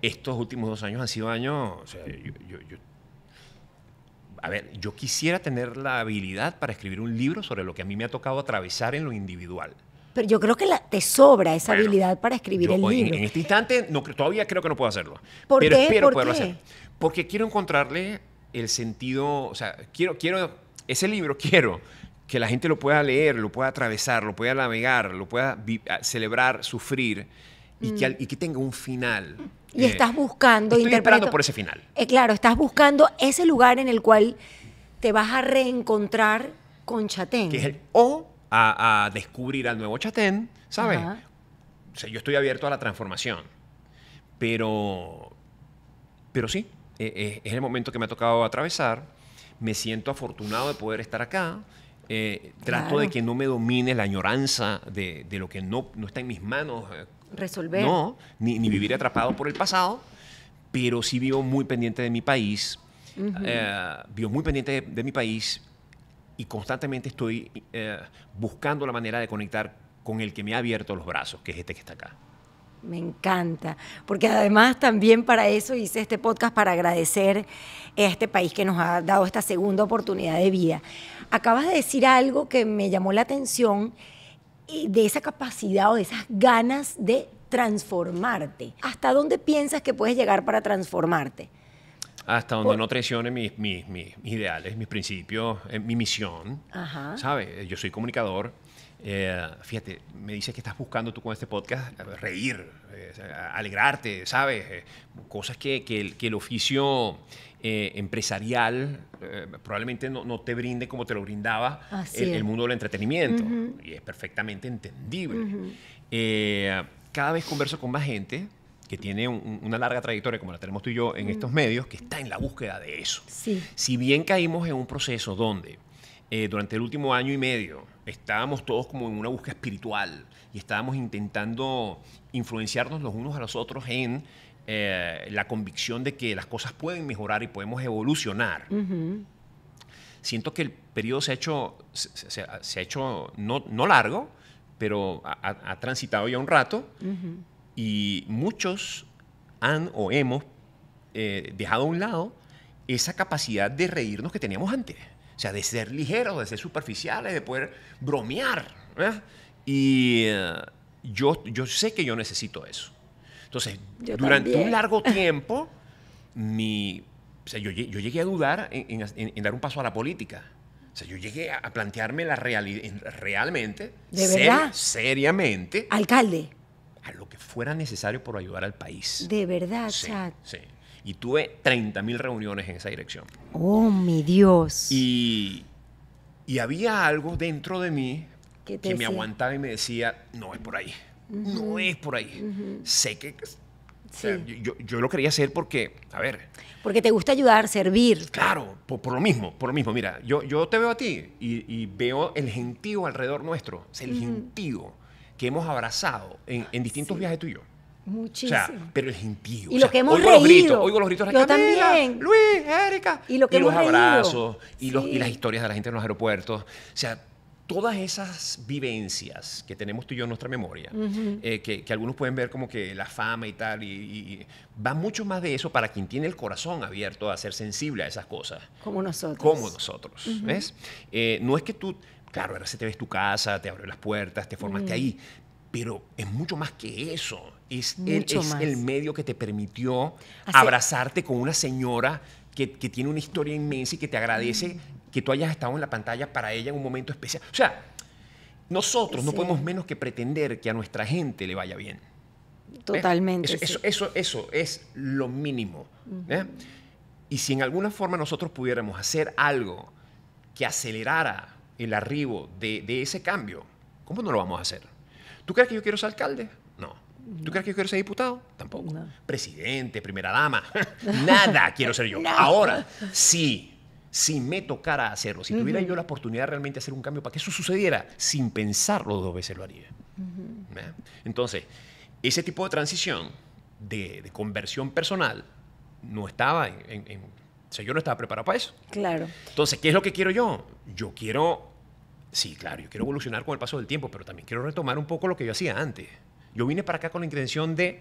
estos últimos dos años han sido años, a ver, yo quisiera tener la habilidad para escribir un libro sobre lo que a mí me ha tocado atravesar en lo individual. Pero yo creo que la, te sobra esa habilidad para escribir el libro. En, este instante no, todavía creo que no puedo hacerlo. ¿Por pero qué? poderlo hacer. Porque quiero encontrarle el sentido, o sea, quiero, quiero, ese libro quiero que la gente lo pueda leer, lo pueda atravesar, lo pueda navegar, lo pueda celebrar, sufrir y, que, mm. y que tenga un final y eh, estás buscando... Estoy esperando por ese final. Eh, claro, estás buscando ese lugar en el cual te vas a reencontrar con Chatén. o a, descubrir al nuevo Chatén, ¿sabes? yo estoy abierto a la transformación. Pero, pero sí, e, e, es el momento que me ha tocado atravesar. Me siento afortunado de poder estar acá eh, trato de que no me domine la añoranza de, lo que no, no, está en mis manos. Eh, Resolver. No, ni, vivir atrapado por el pasado, pero sí vivo muy pendiente de mi país, eh, vivo muy pendiente de, mi país y constantemente estoy buscando la manera de conectar con el que me ha abierto los brazos, que es este que está acá. Me encanta, porque además también para eso hice este podcast, para agradecer a este país que nos ha dado esta segunda oportunidad de vida. Acabas de decir algo que me llamó la atención de esa capacidad o de esas ganas de transformarte. ¿Hasta dónde piensas que puedes llegar para transformarte? Hasta donde no traicione mis, mis, ideales, mis principios, eh, mi misión. Ajá. Yo soy comunicador, eh, fíjate, me dices que estás buscando tú con este podcast eh, reír, eh, alegrarte, ¿sabes? cosas que, el, oficio empresarial probablemente no, te brinde como te lo brindaba el, el, mundo del entretenimiento. Y es perfectamente entendible. cada vez converso con más gente que tiene una larga trayectoria como la tenemos tú y yo en estos medios, que está en la búsqueda de eso. Sí. Si bien caímos en un proceso donde eh, durante el último año y medio estábamos todos como en una búsqueda espiritual y estábamos intentando influenciarnos los unos a los otros en eh, la convicción de que las cosas pueden mejorar y podemos evolucionar. Siento que el periodo se ha hecho, se, ha hecho no, largo, pero ha, transitado ya un rato y muchos han o hemos eh, dejado a un lado esa capacidad de reírnos que teníamos antes. O sea, de ser ligeros, de ser superficiales, de poder bromear. Y eh, yo, yo sé que yo necesito eso. Entonces, durante un largo tiempo, mi, yo, llegué a dudar en, dar un paso a la política. O sea, yo llegué a plantearme la realidad realmente, ¿De verdad? seriamente. Alcalde. A lo que fuera necesario por ayudar al país. De verdad, sí. Y tuve 30.000 reuniones en esa dirección. Oh, mi Dios. Y, y había algo dentro de mí que me aguantaba y me decía, no es por ahí, no es por ahí. Sé que... yo, yo, lo quería hacer porque, a ver... Porque te gusta ayudar, servir. Claro, por, lo mismo, por lo mismo. Mira, yo, yo te veo a ti y, y veo el gentío alrededor nuestro, el gentío que hemos abrazado en, en distintos viajes tuyos Muchísimo. O sea, pero el gentío. Y lo que hemos oigo Los gritos, oigo los gritos de Yo también. Luis, Erika. Y, los abrazos, y, las historias de la gente en los aeropuertos. O sea, todas esas vivencias que tenemos tú y yo en nuestra memoria, eh, que, algunos pueden ver como que la fama y tal, y, va mucho más de eso para quien tiene el corazón abierto a ser sensible a esas cosas. Como nosotros. Como nosotros, ¿ves? Eh, no es que tú, claro, ahora se te ves tu casa, te abres las puertas, te formaste ahí, pero es mucho más que eso. Es, es el, medio que te permitió abrazarte con una señora que, tiene una historia inmensa y que te agradece que tú hayas estado en la pantalla para ella en un momento especial. O sea, nosotros no podemos menos que pretender que a nuestra gente le vaya bien. Totalmente. Eso, eso, es lo mínimo. Y si en alguna forma nosotros pudiéramos hacer algo que acelerara el arribo de, de ese cambio, ¿cómo no lo vamos a hacer? ¿Tú crees que yo quiero ser alcalde? No. ¿Tú crees que yo quiero ser diputado? Tampoco. Presidente, primera dama. Nada quiero ser yo. Ahora, sí. Si me tocara hacerlo, si tuviera yo la oportunidad realmente de hacer un cambio para que eso sucediera, sin pensarlo dos veces lo haría. Entonces, ese tipo de transición de, conversión personal no estaba O sea, yo no estaba preparado para eso. Claro. Entonces, ¿qué es lo que quiero yo? Yo quiero Sí, claro, yo quiero evolucionar con el paso del tiempo, pero también quiero retomar un poco lo que yo hacía antes. Yo vine para acá con la intención de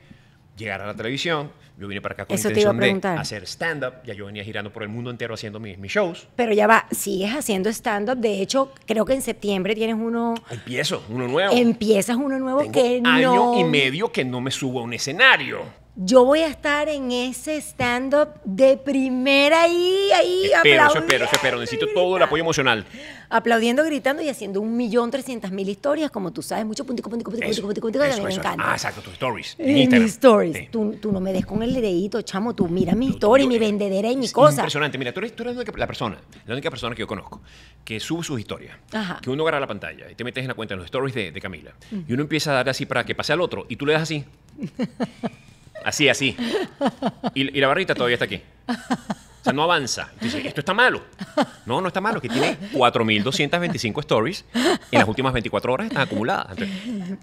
llegar a la televisión, yo vine para acá con la intención de hacer stand-up, ya yo venía girando por el mundo entero haciendo mis, shows. Pero ya va, sigues haciendo stand-up, de hecho creo que en septiembre tienes uno... Empiezo, uno nuevo. Empiezas uno nuevo que año y medio que no me subo a un escenario yo voy a estar en ese stand-up de primera ahí, ahí, Espero, eso espero, eso espero. Necesito todo el apoyo emocional. Aplaudiendo, gritando y haciendo un millón trescientas mil historias, como tú sabes, mucho puntico, puntico, puntico, puntico puntico, puntico, puntico, me encanta. Ah, exacto, tus stories. En eh, Mis stories. Tú, tú, no me des con el dedito, chamo, tú mira mi historia, mi vendedera y mi cosa. Impresionante, mira, tú eres, la, única, persona, la única persona que yo conozco que sube sus historias, Ajá. que uno agarra la pantalla y te metes en la cuenta en los stories de, de Camila y uno empieza a darle así para que pase al otro y tú le das así. Así, así. Y, la barrita todavía está aquí. O sea, no avanza. Dice, esto está malo. No, no está malo, que tiene 4.225 stories en las últimas 24 horas están acumuladas.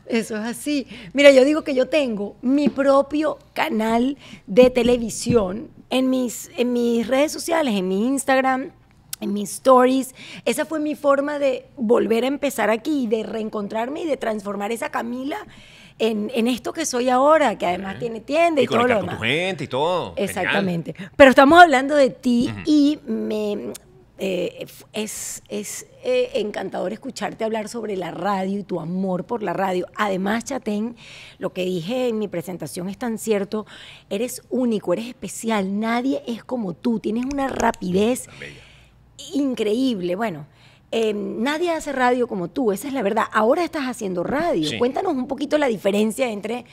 Eso es así. Mira, yo digo que yo tengo mi propio canal de televisión en mis, en mis redes sociales, en mi Instagram, en mis stories. Esa fue mi forma de volver a empezar aquí, de reencontrarme y de transformar esa Camila en, esto que soy ahora, que además tiene tienda y, todo lo con tu gente y todo. Exactamente. Pero estamos hablando de ti y me eh, es, es eh, encantador escucharte hablar sobre la radio y tu amor por la radio. Además, Chatén, lo que dije en mi presentación es tan cierto, eres único, eres especial, nadie es como tú, tienes una rapidez increíble. Bueno, Em, nadie hace radio como tú, esa es la verdad. Ahora estás haciendo radio. Cuéntanos un poquito la diferencia entre,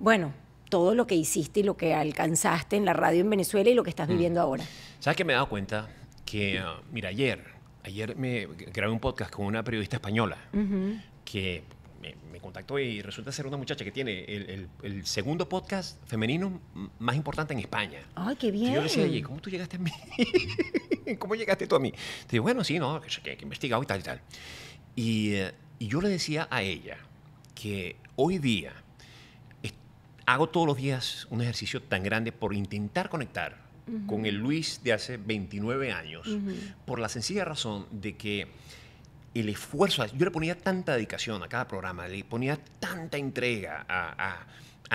bueno, todo lo que hiciste y lo que alcanzaste en la radio en Venezuela y lo que estás mm. viviendo ahora. ¿Sabes que me he dado cuenta? Que, ah, mira, ayer, ayer me grabé un podcast con una periodista española que contacto y resulta ser una muchacha que tiene el, segundo podcast femenino más importante en España. ¡Ay, qué bien! Yo le decía, ¿cómo tú llegaste a mí? ¿Cómo llegaste tú a mí? Te digo, bueno, sí, no, que, que, investigado y tal y tal. Eh, y, yo le decía a ella que hoy día hago todos los días un ejercicio tan grande por intentar conectar con el Luis de hace 29 años, por la sencilla razón de que el esfuerzo, yo le ponía tanta dedicación a cada programa, le ponía tanta entrega a,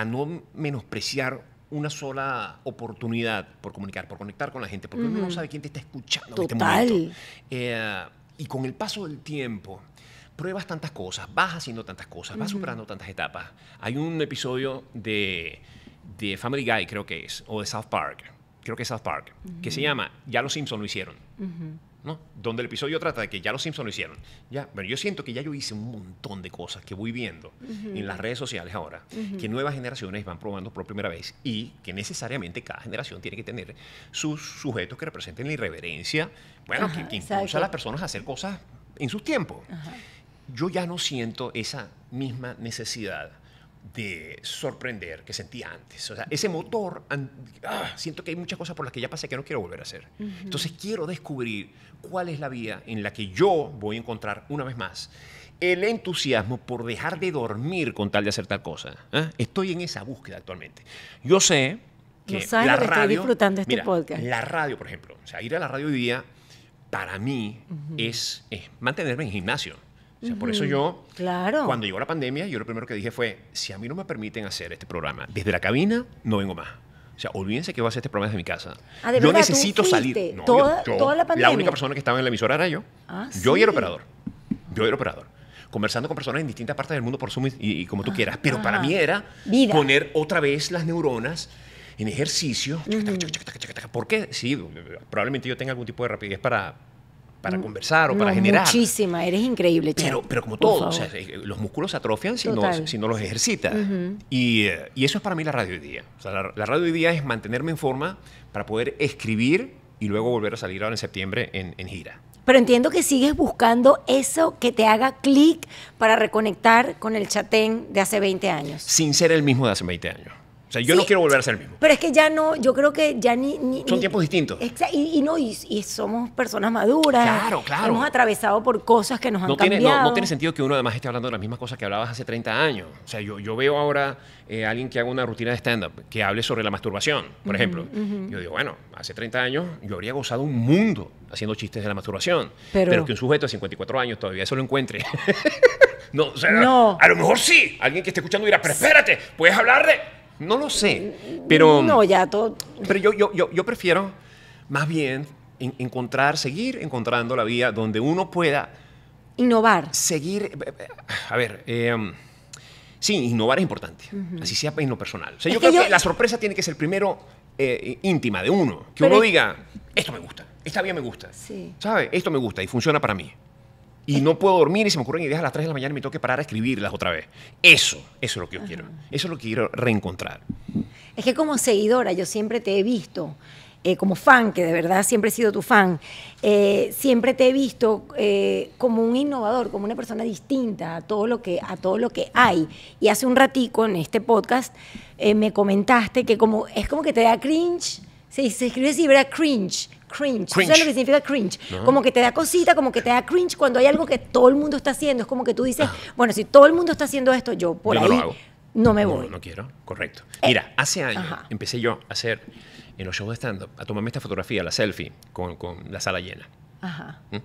no menospreciar una sola oportunidad por comunicar, por conectar con la gente, porque uno no sabe quién te está escuchando este Total. Eh, y con el paso del tiempo, pruebas tantas cosas, vas haciendo tantas cosas, vas superando tantas etapas. Hay un episodio de, Family Guy, creo que es, o de South Park, creo que es South Park, que se llama Ya los Simpson lo hicieron. Donde el episodio trata de que ya los Simpsons lo hicieron. Ya, bueno, yo siento que ya yo hice un montón de cosas que voy viendo en las redes sociales ahora, que nuevas generaciones van probando por primera vez y que necesariamente cada generación tiene que tener sus sujetos que representen la irreverencia, bueno, que, que impulsa a las personas a hacer cosas en sus tiempos. Yo ya no siento esa misma necesidad de sorprender que sentía antes. O sea, ese motor, ah, siento que hay muchas cosas por las que ya pasé que no quiero volver a hacer. Entonces quiero descubrir cuál es la vía en la que yo voy a encontrar una vez más el entusiasmo por dejar de dormir con tal de hacer tal cosa. ¿eh? Estoy en esa búsqueda actualmente. Yo sé que la que radio, disfrutando este mira, podcast. La radio, por ejemplo, o sea, ir a la radio hoy día para mí es, mantenerme en gimnasio. O sea, por eso yo, claro. cuando llegó la pandemia, yo lo primero que dije fue, si a mí no me permiten hacer este programa desde la cabina, no vengo más sea, olvídense que voy a hacer este programa desde mi casa. Ah, yo necesito salir. ¿Toda, la pandemia. La única persona que estaba en la emisora era yo. Ah, yo era y el operador. Yo y el operador. Conversando con personas en distintas partes del mundo por Zoom y, como tú quieras. Pero para mí era poner otra vez las neuronas en ejercicio. ¿Por qué? Sí, probablemente yo tenga algún tipo de rapidez para para mm. conversar o para generar. Muchísima, eres increíble, Pero, pero como todo, eh, los músculos se atrofian si no, si no, los ejercitas. Eh, y, eso es para mí la radio hoy día. la, radio hoy día es mantenerme en forma para poder escribir y luego volver a salir ahora en septiembre en, en gira. Pero entiendo que sigues buscando eso que te haga clic para reconectar con el chatén de hace 20 años. Sin ser el mismo de hace 20 años. O sea, yo no quiero volver a ser el mismo. Pero es que ya no, yo creo que ya ni... Son tiempos distintos. Y, no, y, somos personas maduras. Claro, claro. Hemos atravesado por cosas que nos han tiene, cambiado. No, tiene sentido que uno además esté hablando de las mismas cosas que hablabas hace 30 años. O sea, yo, yo veo ahora eh, alguien que haga una rutina de stand-up, que hable sobre la masturbación, por ejemplo. Yo digo, bueno, hace 30 años yo habría gozado un mundo haciendo chistes de la masturbación. Pero, que un sujeto de 54 años todavía eso lo encuentre. no, o sea, no. a lo mejor sí. Alguien que esté escuchando dirá, pero espérate, puedes hablar de... No lo sé, pero... No, ya todo... Pero yo, yo, prefiero más bien encontrar, seguir encontrando la vía donde uno pueda... Innovar. Seguir... Eh, eh, a ver... Eh, sí, innovar es importante, así sea en lo personal. yo creo que, la sorpresa tiene que ser primero íntima de uno, que uno diga, esto me gusta, esta vía me gusta, sí. ¿sabes? Esto me gusta y funciona para mí y no puedo dormir y se me ocurren ideas a las 3 de la mañana y me tengo que parar a escribirlas otra vez. Eso, eso es lo que yo quiero. Eso es lo que quiero reencontrar. Es que como seguidora yo siempre te he visto, eh, como fan, que de verdad siempre he sido tu fan, eh, siempre te he visto eh, como un innovador, como una persona distinta a todo lo que, a todo lo que hay. Y hace un ratico en este podcast me comentaste que como, es como que te da cringe, se, se escribe así, ¿verdad? Cringe cringe. lo que significa cringe? Como que te da cosita, como que te da cringe cuando hay algo que todo el mundo está haciendo. Es como que tú dices, ah. bueno, si todo el mundo está haciendo esto, yo por ahí no, lo no me voy. No, quiero, correcto. Eh, Mira, hace años empecé yo a hacer en los shows de stand a tomarme esta fotografía, la selfie, con, la sala llena. Ajá. ¿Mm?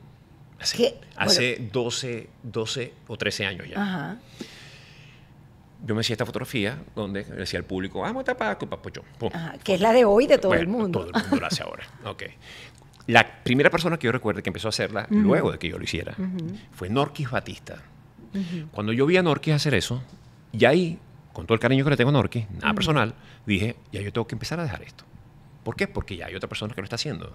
Hace, 12, 12 o 13 años ya. Ajá yo me hacía esta fotografía donde decía al público, vamos ah, a tapar con Ajá, que es la de hoy de todo el mundo. Todo el mundo la hace ahora. Ok. La primera persona que yo recuerdo que empezó a hacerla, luego de que yo lo hiciera, fue Norquis Batista. Cuando yo vi a Norquis hacer eso, y ahí, con todo el cariño que le tengo a Norquis, nada personal, dije, ya yo tengo que empezar a dejar esto. ¿Por qué? Porque ya hay otra persona que lo está haciendo.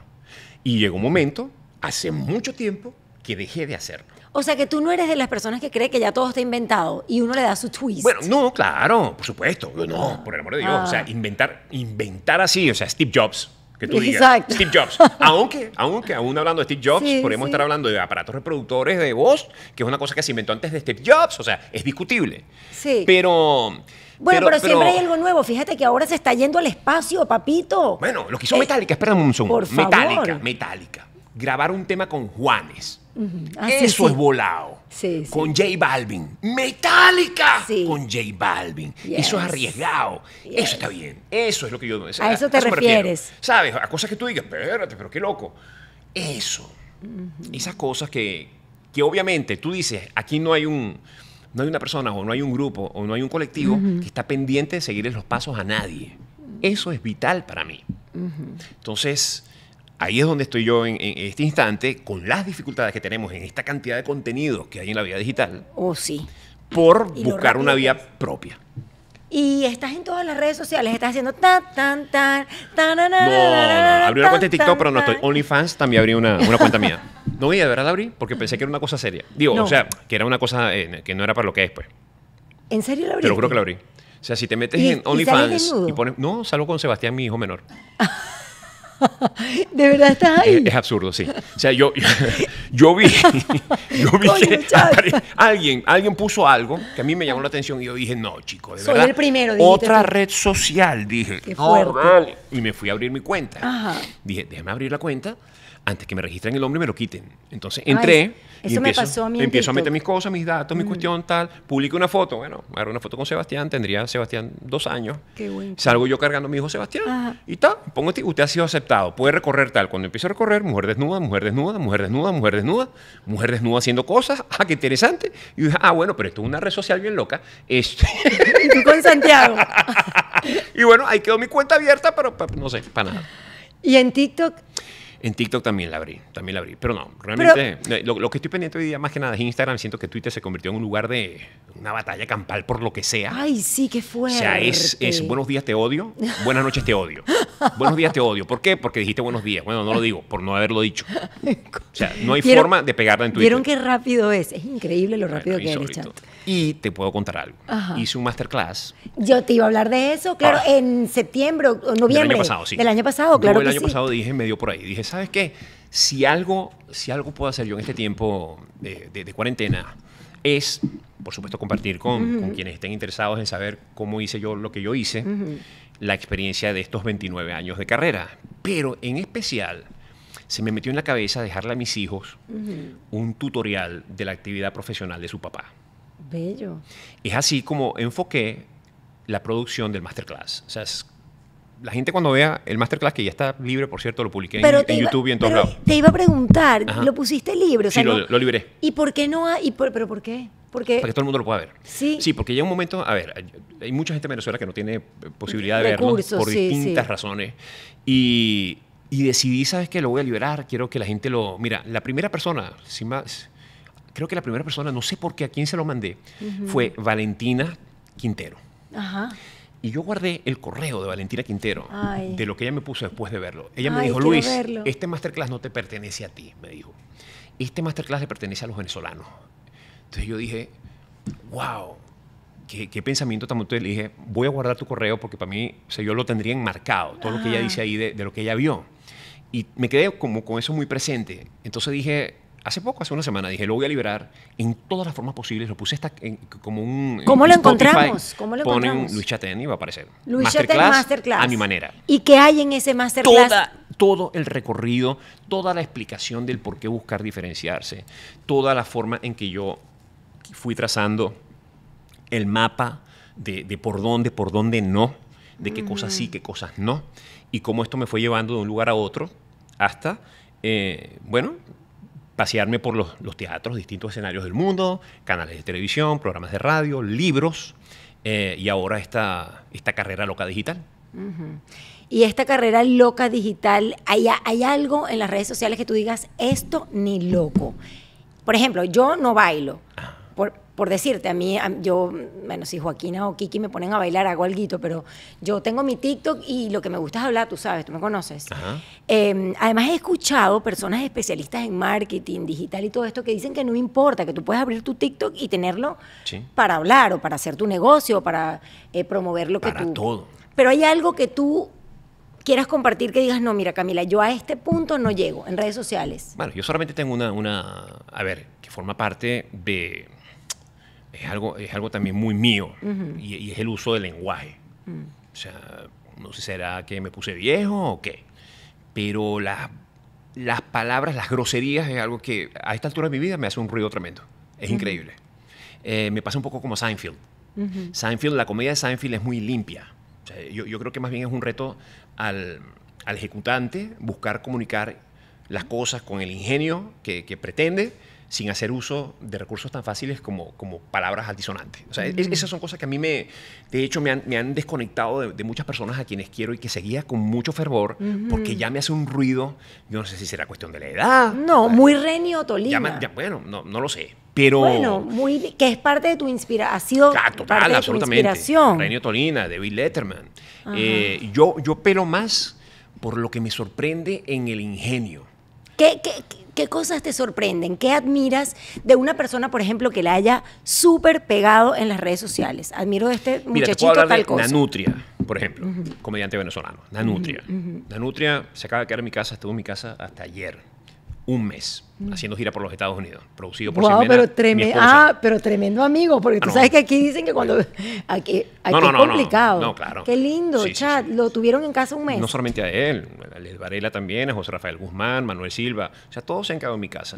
Y llegó un momento, hace mucho tiempo, que dejé de hacerlo. O sea que tú no eres de las personas que cree que ya todo está inventado y uno le da su twist. Bueno, no, claro, por supuesto. no, ah. por el amor de Dios. O sea, ah. inventar, inventar así, o sea, Steve Jobs. Que tú Exacto. Steve Jobs. aunque, aunque aún hablando de Steve Jobs, podemos estar hablando de aparatos reproductores de voz, que es una cosa que se inventó antes de Steve Jobs. O sea, es discutible. Sí. Pero. Bueno, pero, siempre hay algo nuevo. Fíjate que ahora se está yendo al espacio, papito. Bueno, lo que hizo eh, Metallica, espérame un segundo. Por favor. Metallica, Metallica. Grabar un tema con Juanes. Eso es volado. con J Balvin. Metálica con J Balvin. Eso es arriesgado. Eso está bien. Eso es lo que yo. a eso te refieres. ¿Sabes? A cosas que tú digas, espérate, pero qué loco. Eso. Esas cosas que, que obviamente tú dices, aquí no hay un. No hay una persona o no hay un grupo o no hay un colectivo que está pendiente de seguir los pasos a nadie. Eso es vital para mí. Entonces, Ahí es donde estoy yo en, este instante, con las dificultades que tenemos en esta cantidad de contenido que hay en la vida digital. Oh, sí. Por buscar una vía propia. Y estás en todas las redes sociales, estás haciendo tan, tan, tan, tan, no, abrí una cuenta de TikTok, pero no estoy. OnlyFans también abrí una, una cuenta mía. No, voy de verdad la abrí porque pensé que era una cosa seria. Digo, o sea, que era una cosa eh, que no era para lo que es, pues. ¿En serio la abrí? Te lo que la abrí. O sea, si te metes en OnlyFans y, y, pones. No, salgo con Sebastián, mi hijo menor. ¿De verdad estás ahí? Es, absurdo, sí. O sea, yo, yo, vi, yo vi alguien, alguien puso algo que a mí me llamó la atención y yo dije, no, chico, de Soy verdad. el primero. Otra red social, dije. Qué Y me fui a abrir mi cuenta. Dije, déjame abrir la cuenta antes que me registren el nombre me lo quiten. Entonces entré empiezo, a meter mis cosas, mis datos, mi mm. cuestión, tal. Publico una foto. Bueno, agarro una foto con Sebastián, tendría Sebastián dos años. Qué bueno. Salgo yo cargando a mi hijo Sebastián y tal. Pongo, usted ha sido aceptado, puede recorrer tal. Cuando empiezo a recorrer, mujer desnuda, mujer desnuda, mujer desnuda, mujer desnuda, mujer desnuda haciendo cosas. Ah, qué interesante. Y dije, ah, bueno, pero esto es una red social bien loca. Esto... y tú con Santiago. y bueno, ahí quedó mi cuenta abierta, pero, pero no sé, para nada. ¿Y en TikTok? En TikTok también la abrí, también la abrí. Pero no, realmente eh, lo, que estoy pendiente hoy día más que nada es Instagram. Siento que Twitter se convirtió en un lugar de una batalla campal por lo que sea. Ay, sí, qué fuerte. O sea, es, buenos días te odio, buenas noches te odio. buenos días te odio. ¿Por qué? Porque dijiste buenos días. Bueno, no lo digo, por no haberlo dicho. O sea, no hay forma de pegarla en Twitter. ¿Vieron qué rápido es? Es increíble lo rápido que eres, chat. Y te puedo contar algo. Hice un masterclass. Yo te iba a hablar de eso, claro, en septiembre o noviembre. Del año pasado, sí. Del año pasado, claro. el año pasado dije, me dio por ahí. Dije, ¿sabes qué? Si algo, si algo puedo hacer yo en este tiempo de, cuarentena es, por supuesto, compartir con, quienes estén interesados en saber cómo hice yo lo que yo hice, la experiencia de estos 29 años de carrera. Pero en especial se me metió en la cabeza dejarle a mis hijos un tutorial de la actividad profesional de su papá. Bello. Es así como enfoqué la producción del masterclass. O sea, la gente cuando vea el masterclass, que ya está libre, por cierto, lo publiqué en, YouTube y en todos lados. Te iba a preguntar, ¿lo pusiste libre? O sea, sí, lo, liberé. ¿Y por qué no? y ¿Pero por qué? Porque, Para que todo el mundo lo pueda ver. Sí. Sí, porque llega un momento, a ver, hay mucha gente en Venezuela que no tiene posibilidad de verlo por distintas razones. Y, y decidí, ¿sabes qué? Lo voy a liberar, quiero que la gente lo... Mira, la primera persona, sin más creo que la primera persona, no sé por qué, a quién se lo mandé, fue Valentina Quintero. Ajá. Y yo guardé el correo de Valentina Quintero, de lo que ella me puso después de verlo. Ella me dijo, Luis, este masterclass no te pertenece a ti, me dijo. Este masterclass le pertenece a los venezolanos. Entonces yo dije, wow, qué, pensamiento tan bonito. Le dije, voy a guardar tu correo porque para mí, o yo lo tendría enmarcado, todo lo que ella dice ahí de lo que ella vio. Y me quedé como con eso muy presente. Entonces dije, hace poco, hace una semana, dije, lo voy a liberar en todas las formas posibles. Lo puse como un. ¿Cómo lo encontramos? ¿Cómo Luis Chaten y va a aparecer. Luis masterclass, masterclass. A mi manera. ¿Y qué hay en ese masterclass? todo el recorrido, toda la explicación del por qué buscar diferenciarse, toda la forma en que yo fui trazando el mapa de, por dónde, por dónde no, de qué cosas sí, qué cosas no, y cómo esto me fue llevando de un lugar a otro hasta, eh, bueno, pasearme por los, teatros, distintos escenarios del mundo, canales de televisión, programas de radio, libros eh, y ahora esta, esta carrera loca digital. Y esta carrera loca digital, ¿hay, ¿hay algo en las redes sociales que tú digas, esto ni loco? Por ejemplo, yo no bailo. Ah. Por, por decirte, a mí, yo, bueno, si Joaquina o Kiki me ponen a bailar, hago algo, pero yo tengo mi TikTok y lo que me gusta es hablar, tú sabes, tú me conoces. Em, además, he escuchado personas especialistas en marketing, digital y todo esto que dicen que no importa, que tú puedes abrir tu TikTok y tenerlo para hablar o para hacer tu negocio, o para eh, promover lo que tú. todo. Pero hay algo que tú quieras compartir que digas, no, mira Camila, yo a este punto no llego en redes sociales. Bueno, yo solamente tengo una, una a ver, que forma parte de es algo, es algo también muy mío y, es el uso del lenguaje. Mm. O sea, no sé si será que me puse viejo o qué, pero las, las palabras, las groserías es algo que a esta altura de mi vida me hace un ruido tremendo. Es increíble. Eh, me pasa un poco como Seinfeld. Seinfeld, la comedia de Seinfeld es muy limpia. yo, yo, creo que más bien es un reto al, al ejecutante buscar comunicar las cosas con el ingenio que, que pretende sin hacer uso de recursos tan fáciles como, como palabras altisonantes. O esas son cosas que a mí me, de hecho, me han, desconectado de, muchas personas a quienes quiero y que seguía con mucho fervor porque ya me hace un ruido, yo no sé si será cuestión de la edad. No, muy renio Tolina bueno, no, lo sé, pero, bueno, muy, que es parte de tu inspiración. Ah, total, parte de absolutamente. Renio Tolina, David Letterman. Eh, yo, yo pelo más por lo que me sorprende en el ingenio. ¿Qué, qué? ¿Qué cosas te sorprenden? ¿Qué admiras de una persona, por ejemplo, que la haya súper pegado en las redes sociales? Admiro de este muchachito Mira, Nanutria, por ejemplo, comediante venezolano. Nanutria. Nutria La Nanutria se acaba de quedar en mi casa, estuvo en mi casa hasta ayer. Un mes. Mm. haciendo gira por los Estados Unidos, producido por pero tremendo, ah, pero tremendo amigo, porque ah, tú sabes que aquí dicen que cuando... Aquí, no, es complicado. No, claro. Qué lindo, chat. lo tuvieron en casa un mes. No solamente a él, a Les Varela también, a José Rafael Guzmán, Manuel Silva. O sea, todos se han quedado en mi casa.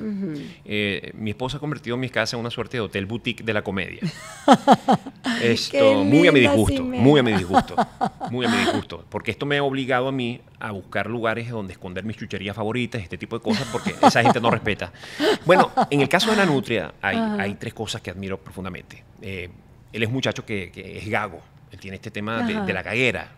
Eh, mi esposa ha convertido mi casa en una suerte de hotel boutique de la comedia. esto, muy a mi disgusto, muy a mi disgusto, muy a mi disgusto. Porque esto me ha obligado a mí a buscar lugares donde esconder mis chucherías favoritas, este tipo de cosas, porque esa gente no respeta Bueno, en el caso de la nutria hay, tres cosas que admiro profundamente. Eh, él es muchacho que, es gago, él tiene este tema de, la gaguera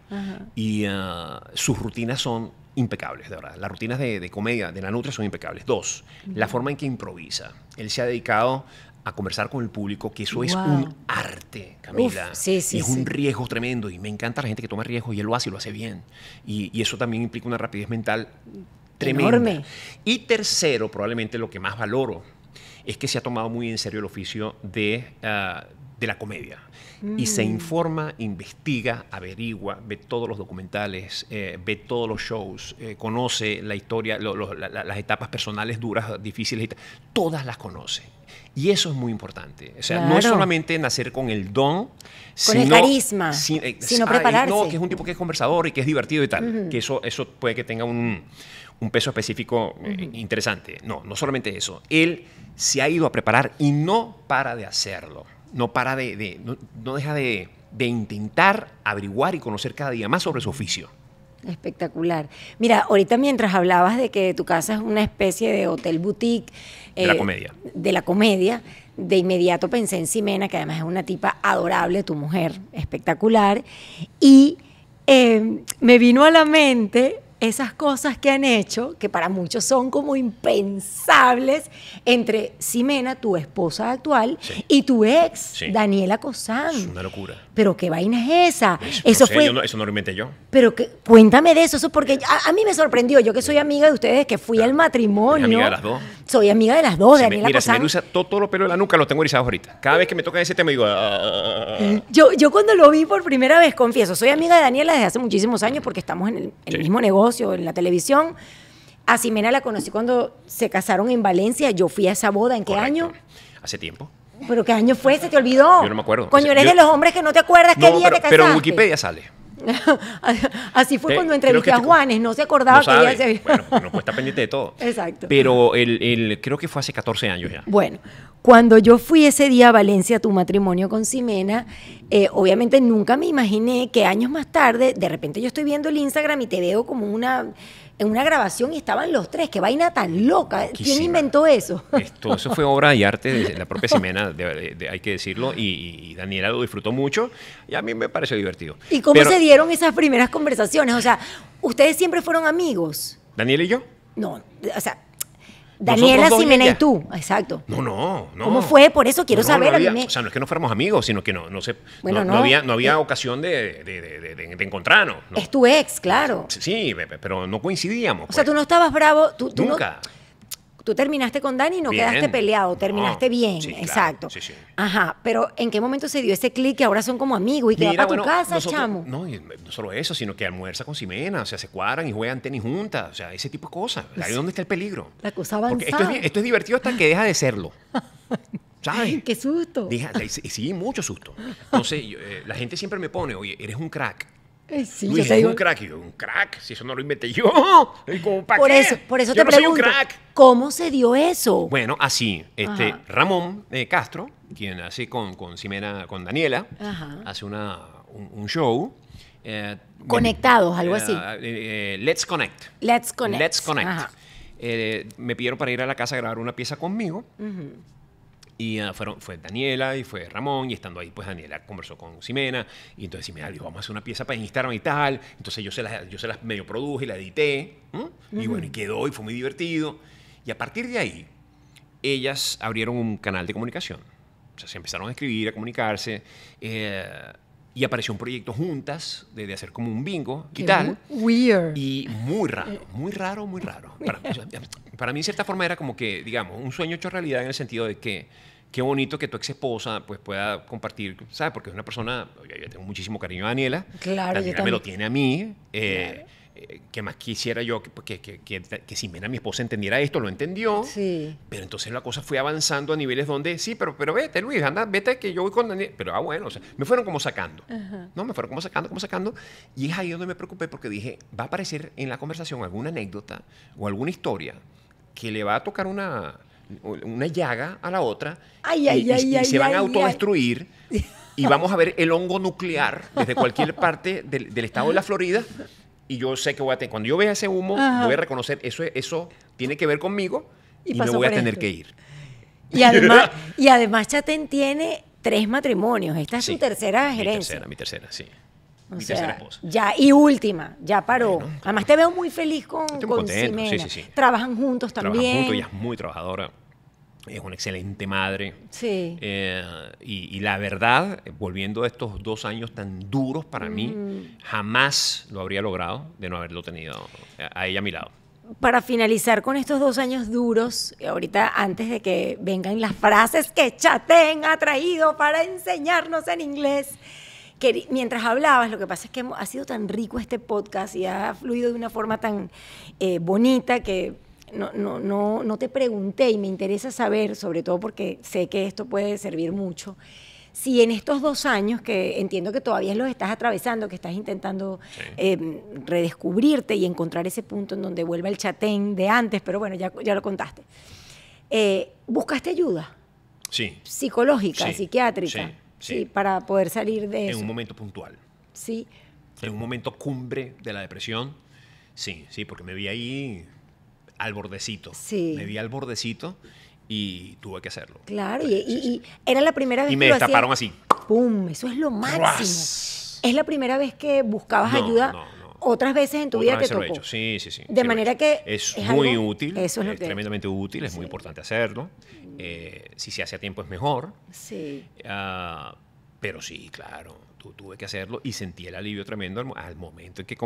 y ah, sus rutinas son impecables, de verdad. Las rutinas de, comedia de la nutria son impecables. Dos, la forma en que improvisa. Él se ha dedicado a conversar con el público, que eso es un arte, Camila. sí, sí, es un riesgo tremendo y me encanta la gente que toma riesgos y él lo hace y lo hace bien. y eso también implica una rapidez mental Tremendo. Y tercero, probablemente lo que más valoro, es que se ha tomado muy en serio el oficio de, ah, de la comedia. Y se mm. informa, investiga, averigua, ve todos los documentales, eh, ve todos los shows, eh, conoce la historia, las etapas personales duras, difíciles, todas las conoce. Y eso es muy importante. O sea, no es solamente nacer con el don, con sino, el carisma, eh, sino ah, prepararse. que es un tipo que es conversador y que es divertido y tal. Que eso, eso puede que tenga un, un peso específico eh, interesante. No, no solamente eso. Él se ha ido a preparar y no para de hacerlo. No para de, no, deja de, intentar averiguar y conocer cada día más sobre su oficio. Espectacular. Mira, ahorita mientras hablabas de que tu casa es una especie de hotel boutique. de la eh, comedia. De la comedia. De inmediato pensé en Simena que además es una tipa adorable, tu mujer, espectacular. Y eh, me vino a la mente esas cosas que han hecho, que para muchos son como impensables, entre Ximena, tu esposa actual, y tu ex, Daniela Cosán. Es una locura pero qué vaina es esa. Pues, eso, no lo inventé yo. Pero que, cuéntame de eso, eso porque a, mí me sorprendió. Yo que soy amiga de ustedes, que fui al matrimonio. Amiga de las dos. Soy amiga de las dos, de si Mira, se me usa todo, todo, lo pelo de la nuca, lo tengo erizado ahorita. Cada vez que me toca ese tema digo. Ah". Yo, yo cuando lo vi por primera vez, confieso, soy amiga de Daniela desde hace muchísimos años porque estamos en el, mismo negocio, en la televisión. A Simena la conocí cuando se casaron en Valencia. Yo fui a esa boda. ¿En qué año? Hace tiempo. ¿Pero qué año fue? ¿Se te olvidó? Yo no me acuerdo. Coño, eres de los hombres que no te acuerdas qué día te casaste. Pero en Wikipedia sale. Así fue eh, cuando entrevisté a Juanes, no se acordaba que se había. Bueno, pues está pendiente de todo. Exacto. Pero el, creo que fue hace 14 años ya. Bueno, cuando yo fui ese día a Valencia a tu matrimonio con Simena, eh, obviamente nunca me imaginé que años más tarde, de repente yo estoy viendo el Instagram y te veo como una en una grabación y estaban los tres. ¡Qué vaina tan loca! ¿Quién inventó eso? Esto, eso fue obra y arte de la propia Simena, hay que decirlo, y, Daniela lo disfrutó mucho y a mí me pareció divertido. ¿Y cómo se dieron esas primeras conversaciones? O sea, ¿ustedes siempre fueron amigos? ¿Daniela y yo? No, o sea, Daniela Simena y, tú, exacto. No, no, no. ¿Cómo fue? Por eso quiero saber. O sea, no es que no fuéramos amigos, sino que no, no, no, había, no había eh. ocasión de, encontrarnos. Es tu ex, claro. Sí, pero no coincidíamos. O sea, pues. tú no estabas bravo. Tú, Nunca tú terminaste con Dani y no quedaste peleado, oh, terminaste bien, exacto. sí, sí. Ajá, pero ¿en qué momento se dio ese clic que ahora son como amigos y que va para tu casa, chamo? No, no solo eso, sino que almuerza con Simena, o sea, se cuadran y juegan tenis juntas, o sea, ese tipo de cosas. Pues ahí está el peligro. La cosa avanzada. Esto es, esto es divertido hasta que deja de serlo. ¿Sabes? ¡Qué susto! y sí, mucho susto. Entonces, eh, la gente siempre me pone, oye, eres un crack. Eh, sí, Luis, yo un crack. un crack, si eso no lo inventé yo. por, Eso, te pregunto, ¿cómo se dio eso? Bueno, así, este, Ramón eh, Castro, quien hace con, con con Daniela, hace un, show. Eh, Conectados, algo así. let's Connect. Let's Connect. Let's Connect. me pidieron para ir a la casa a grabar una pieza conmigo. Y ah, fueron, fue Daniela y fue Ramón, y estando ahí, pues Daniela conversó con Ximena, y entonces Ximena dijo, vamos a hacer una pieza para Instagram y tal, entonces yo se las, yo se las medio produje y la edité, y bueno, y quedó y fue muy divertido. Y a partir de ahí, ellas abrieron un canal de comunicación. O sea, se empezaron a escribir, a comunicarse. Eh, y apareció un proyecto juntas de, hacer como un bingo y tal. Weird. Y muy raro, muy raro, muy raro. Para, mí, de cierta forma, era como que, digamos, un sueño hecho realidad en el sentido de que qué bonito que tu ex esposa pues, pueda compartir, ¿sabes? Porque es una persona, yo, tengo muchísimo cariño a Daniela. Claro, Daniela me lo tiene a mí. Eh, eh, que más quisiera yo que, que, que, que mi esposa, entendiera esto, lo entendió. Pero entonces la cosa fue avanzando a niveles donde, sí, pero, pero vete, Luis, anda, vete que yo voy con Daniel. Pero ah, bueno, o sea, me fueron como sacando. No, me fueron como sacando, como sacando. Y es ahí donde me preocupé porque dije, va a aparecer en la conversación alguna anécdota o alguna historia que le va a tocar una, una llaga a la otra y, se van a autodestruir y vamos a ver el hongo nuclear desde cualquier parte del, del estado de la Florida y yo sé que voy a tener, cuando yo vea ese humo, voy a reconocer, eso, eso tiene que ver conmigo y, voy a tener que ir. Y además, y además Chatén tiene tres matrimonios. Esta es su tercera gerencia. Mi tercera, mi tercera, sí. Ya, y última, ya paró. Además te veo muy feliz con, con Trabajan juntos también. Trabajan es muy trabajadora es una excelente madre. Sí. Eh, y, la verdad, volviendo a estos dos años tan duros para mí, mm. jamás lo habría logrado de no haberlo tenido a ella a mi lado. Para finalizar con estos dos años duros, ahorita antes de que vengan las frases que Chatén ha traído para enseñarnos en inglés, que mientras hablabas, lo que pasa es que ha sido tan rico este podcast y ha fluido de una forma tan eh, bonita que no, no, no, no te pregunté y me interesa saber, sobre todo porque sé que esto puede servir mucho si en estos dos años, que entiendo que todavía los estás atravesando, que estás intentando em, redescubrirte y encontrar ese punto en donde vuelva el chatén de antes, pero bueno, ya, ya lo contaste, eh, ¿buscaste ayuda? Sí. Psicológica, psiquiátrica, sí. para poder salir de eso. En un momento puntual. Sí. En un momento cumbre de la depresión, sí, sí, porque me vi ahí al bordecito. Sí. Me di al bordecito y tuve que hacerlo. Claro, y, era la primera vez y que. Y me taparon destaparon así. ¡Pum! Eso es lo máximo. Es la primera vez que buscabas ayuda. Otras veces en tu vida que tocó. Sí, sí, sí. De manera que es, muy útil, eso es, tremendamente útil, es muy importante hacerlo. Eh, si se hace a tiempo es mejor. Sí. Ah, pero sí, claro tuve que hacerlo y sentí el alivio tremendo al, momento en que,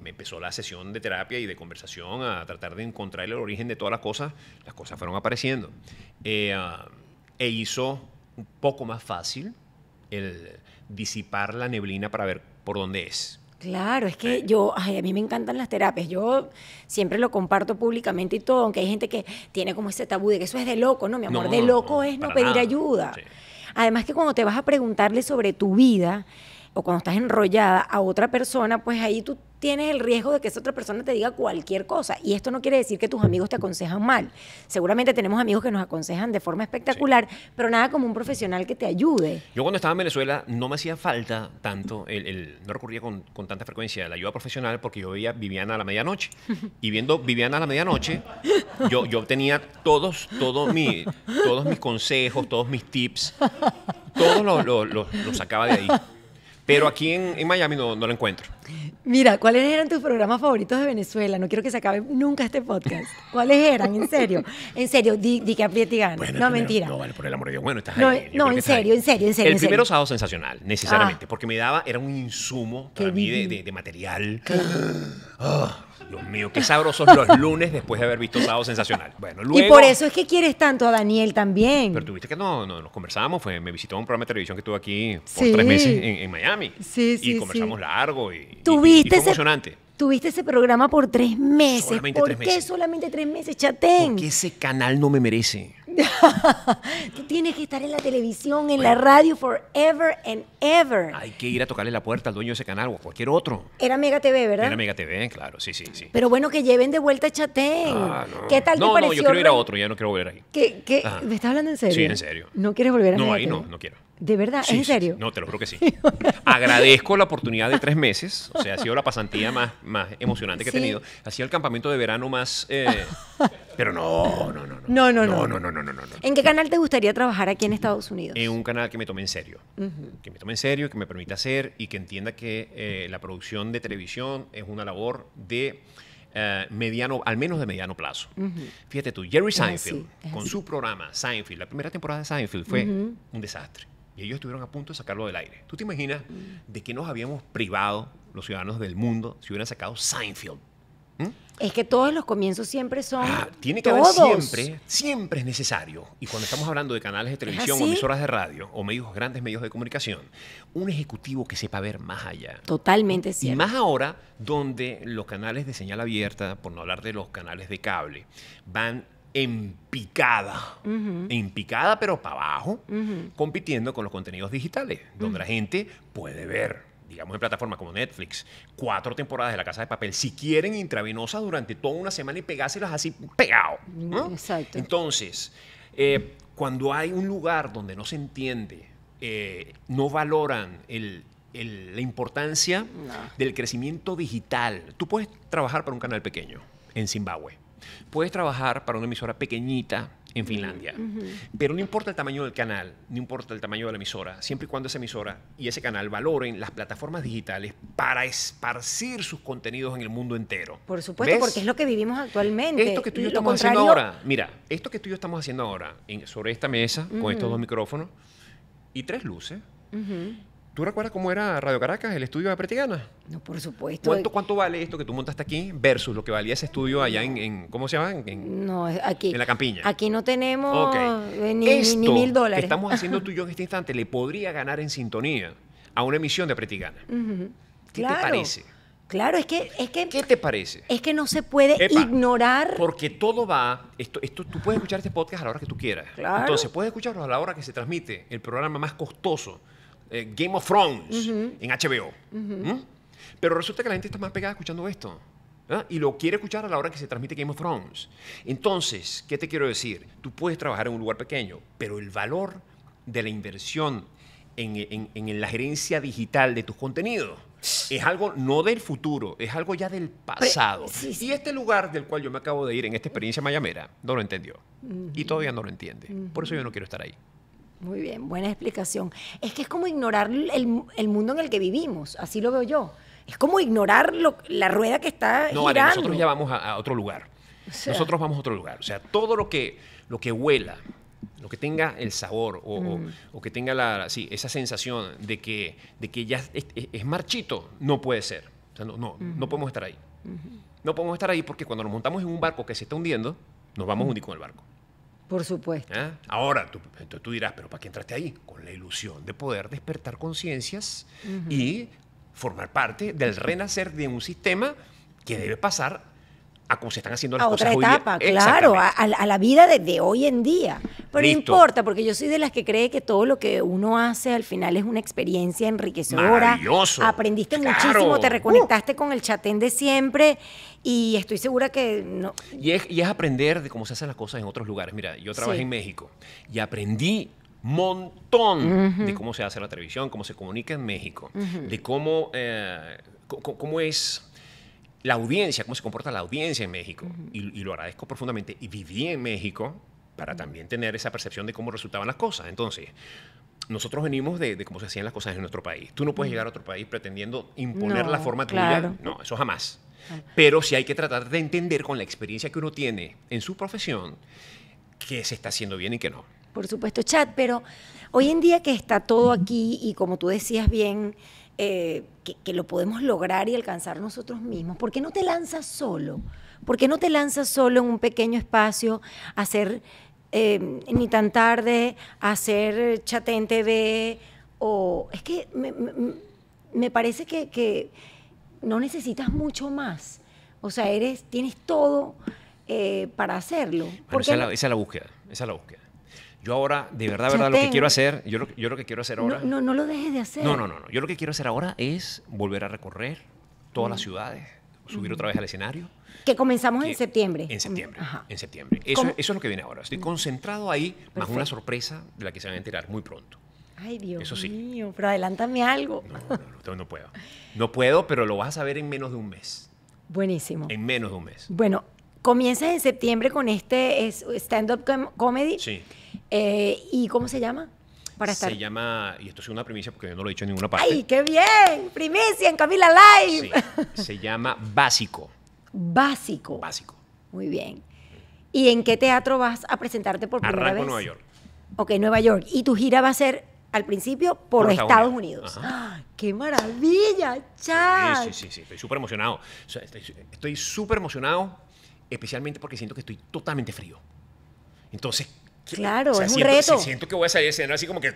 me empezó la sesión de terapia y de conversación a tratar de encontrar el origen de todas las cosas, las cosas fueron apareciendo. Eh, ah, e hizo un poco más fácil el disipar la neblina para ver por dónde es. Claro, es que eh. yo, a mí me encantan las terapias. Yo siempre lo comparto públicamente y todo, aunque hay gente que tiene como ese tabú de que eso es de loco, ¿no? Mi amor, de loco es no pedir ayuda. Además que cuando te vas a preguntarle sobre tu vida o cuando estás enrollada a otra persona, pues ahí tú tienes el riesgo de que esa otra persona te diga cualquier cosa. Y esto no quiere decir que tus amigos te aconsejan mal. Seguramente tenemos amigos que nos aconsejan de forma espectacular, pero nada como un profesional que te ayude. Yo cuando estaba en Venezuela no me hacía falta tanto, el, no recurría con, tanta frecuencia a la ayuda profesional porque yo veía Viviana a la medianoche. Y viendo Viviana a la medianoche, yo, yo obtenía todos, todos, todos mis consejos, todos mis tips, todos los lo, lo sacaba de ahí. Pero aquí en, en Miami no, no, lo encuentro. Mira, ¿cuáles eran tus programas favoritos de Venezuela? No quiero que se acabe nunca este podcast. ¿Cuáles eran? En serio. En serio, di, que apriete y gana. no, mentira. No, vale, por el amor de Dios. Bueno, estás ahí. no, en serio, en serio, en serio. El primero sábado sensacional, necesariamente, ah. porque me daba, era un insumo para mí de, de, material. Ah. Dios mío, qué sabrosos los lunes después de haber visto Sábado Sensacional. Y por eso es que quieres tanto a Daniel también. Pero tuviste que no, nos conversamos. me visitó un programa de televisión que estuvo aquí por tres meses en, Miami. Sí, sí, Y conversamos largo y, fue Tuviste ese programa por tres meses. Solamente qué solamente tres meses, chatén? Porque ese canal no me merece. Tú tienes que estar en la televisión, en la radio, forever and ever. Hay que ir a tocarle la puerta al dueño de ese canal o a cualquier otro. Era Mega TV, ¿verdad? Era Mega TV, claro, sí, sí, sí. Pero bueno, que lleven de vuelta a Chatén. Ah, ¿Qué tal no, te No, yo quiero ir a otro, ya no quiero volver ahí. ¿Qué, me estás hablando en serio? Sí, en serio. ¿No quieres volver a No, ahí no, no quiero. ¿De verdad? en serio? no, te lo juro que sí. Agradezco la oportunidad de tres meses. O sea, ha sido la pasantía más, emocionante que he tenido. Ha sido el campamento de verano más... Eh, pero no, no. No, no, no. No, no, no, no. ¿En qué canal te gustaría trabajar aquí en Estados Unidos? En un canal que me tome en serio. Que me tome en serio, que me permita hacer y que entienda que eh, la producción de televisión es una labor de... Eh, mediano, al menos de mediano plazo. Fíjate tú, Jerry Seinfeld, con su programa Seinfeld, la primera temporada de Seinfeld fue un desastre. Y ellos estuvieron a punto de sacarlo del aire. ¿Tú te imaginas de qué nos habíamos privado los ciudadanos del mundo si hubieran sacado Seinfeld ¿Mm? Es que todos los comienzos siempre son. Ah, tiene que haber siempre, siempre es necesario. Y cuando estamos hablando de canales de televisión, o emisoras de radio, o medios, grandes medios de comunicación, un ejecutivo que sepa ver más allá. Totalmente cierto. Y más ahora, donde los canales de señal abierta, por no hablar de los canales de cable, van en picada, en picada pero para abajo, compitiendo con los contenidos digitales, donde la gente puede ver digamos en plataformas como Netflix, cuatro temporadas de La Casa de Papel, si quieren intravenosas durante toda una semana y pegárselas así pegado. Exacto. Entonces, eh, cuando hay un lugar donde no se entiende, eh, no valoran la importancia del crecimiento digital. Tú puedes trabajar para un canal pequeño en Zimbabue, puedes trabajar para una emisora pequeñita en Finlandia. Mm, Pero no importa el tamaño del canal, no importa el tamaño de la emisora, siempre y cuando esa emisora y ese canal valoren las plataformas digitales para esparcir sus contenidos en el mundo entero. Por supuesto, porque es lo que vivimos actualmente. Esto que tú y yo estamos haciendo ahora, mira, esto que tú y yo estamos haciendo ahora sobre esta mesa, con estos dos micrófonos y tres luces, ¿Tú recuerdas cómo era Radio Caracas, el estudio de Pretigana. No, por supuesto. ¿Cuánto, ¿Cuánto vale esto que tú montaste aquí versus lo que valía ese estudio allá en, en ¿cómo se llama? no, aquí. En la campiña. Aquí no tenemos eh, ni, mil dólares. Que estamos haciendo tú y yo en este instante le podría ganar en sintonía a una emisión de Pretigana. ¿Qué te parece? Claro, es que, es que. ¿Qué te parece? Es que no se puede ignorar. Porque todo va. Esto, esto, tú puedes escuchar este podcast a la hora que tú quieras. Entonces, puedes escucharlo a la hora que se transmite el programa más costoso eh, Game of Thrones en HBO. ¿Mm? Pero resulta que la gente está más pegada escuchando esto. Y lo quiere escuchar a la hora que se transmite Game of Thrones. Entonces, ¿qué te quiero decir? Tú puedes trabajar en un lugar pequeño, pero el valor de la inversión en, la gerencia digital de tus contenidos es algo no del futuro, es algo ya del pasado. Y este lugar del cual yo me acabo de ir en esta experiencia mayamera no lo entendió. Y todavía no lo entiende. Por eso yo no quiero estar ahí. Muy bien, buena explicación. Es que es como ignorar el, mundo en el que vivimos, así lo veo yo. Es como ignorar la rueda que está no, girando. nosotros ya vamos a, otro lugar. nosotros vamos a otro lugar. O sea, todo lo que, lo que huela, lo que tenga el sabor o, mm. que tenga la, esa sensación de que, ya es, marchito, no puede ser. O sea, no, no, mm. podemos estar ahí. No podemos estar ahí porque cuando nos montamos en un barco que se está hundiendo, nos vamos a hundir con el barco. Por supuesto. ¿Eh? Ahora, tú, entonces tú dirás, pero ¿para qué entraste ahí? Con la ilusión de poder despertar conciencias y formar parte del renacer de un sistema que debe pasar a cómo se están haciendo las a cosas otra etapa, claro, a, la vida de, hoy en día. Pero no importa, porque yo soy de las que cree que todo lo que uno hace al final es una experiencia enriquecedora. Maravilloso. Aprendiste muchísimo, te uh. reconectaste con el chatén de siempre y estoy segura que no. Y es, aprender de cómo se hacen las cosas en otros lugares. Mira, yo trabajé en México y aprendí montón de cómo se hace la televisión, cómo se comunica en México, de cómo, eh, cómo es la audiencia, cómo se comporta la audiencia en México. y, lo agradezco profundamente. Y viví en México para también tener esa percepción de cómo resultaban las cosas. Entonces, nosotros venimos de, cómo se hacían las cosas en nuestro país. Tú no puedes llegar a otro país pretendiendo imponer la forma claro. tuya. No, eso jamás. Pero sí hay que tratar de entender con la experiencia que uno tiene en su profesión qué se está haciendo bien y qué no. Por supuesto, Chad, pero hoy en día que está todo aquí y como tú decías bien, eh, que, lo podemos lograr y alcanzar nosotros mismos. ¿Por qué no te lanzas solo? ¿Por qué no te lanzas solo en un pequeño espacio a hacer eh, ni tan tarde, a hacer chat en TV? O es que me, parece que, no necesitas mucho más. O sea, eres, tienes todo eh, para hacerlo. esa es la búsqueda, esa es la búsqueda. Yo ahora, de verdad, verdad, lo que quiero hacer, yo lo, yo lo que quiero hacer ahora... No, no, no, lo dejes de hacer. No, no, no, Yo lo que quiero hacer ahora es volver a recorrer todas las mm. ciudades, subir mm. otra vez al escenario. Que comenzamos en septiembre. En septiembre, en septiembre. Eso, eso es lo que viene ahora. Estoy concentrado ahí, más una sorpresa de la que se van a enterar muy pronto. Ay, Dios Eso sí. mío, pero adelántame algo. No, no, no, puedo. No puedo, pero lo vas a saber en menos de un mes. Buenísimo. En menos de un mes. Bueno, comienzas en septiembre con este stand-up comedy. Sí. Eh, ¿Y cómo se llama? Para estar. Se llama, y esto es una primicia porque yo no lo he dicho en ninguna parte. ¡Ay, qué bien! Primicia en Camila Live. se llama Básico. Básico. Básico. Muy bien. ¿Y en qué teatro vas a presentarte por primera Arranco vez? Nueva York. Ok, Nueva York. Y tu gira va a ser al principio por, Estados, Unidos. ¡Ah, ¡Qué maravilla, Chao. Sí, sí, sí, sí. estoy súper emocionado. Estoy súper emocionado, especialmente porque siento que estoy totalmente frío. Entonces, Claro, es un reto. siento que voy a salir a así como que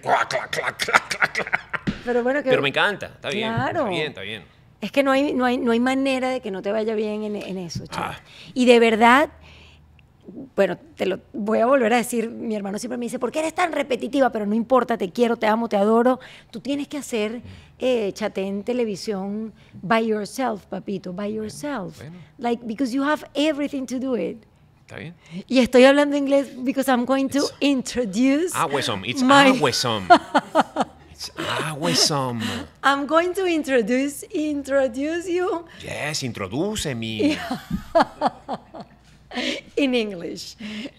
Pero bueno, que... Pero me encanta, está bien. Está bien, está bien. Es que no hay, no hay, no hay manera de que no te vaya bien en, eso, ah. Y de verdad, bueno, te lo voy a volver a decir, mi hermano siempre me dice, ¿por qué eres tan repetitiva? Pero no importa, te quiero, te amo, te adoro. Tú tienes que hacer eh, en televisión by yourself, papito, by yourself. Like, because you have everything to do it. Y estoy hablando inglés because I'm going to introduce. Awesome. It's awesome. It's awesome. I'm going to introduce introduce you. Yes, introduce me. In English,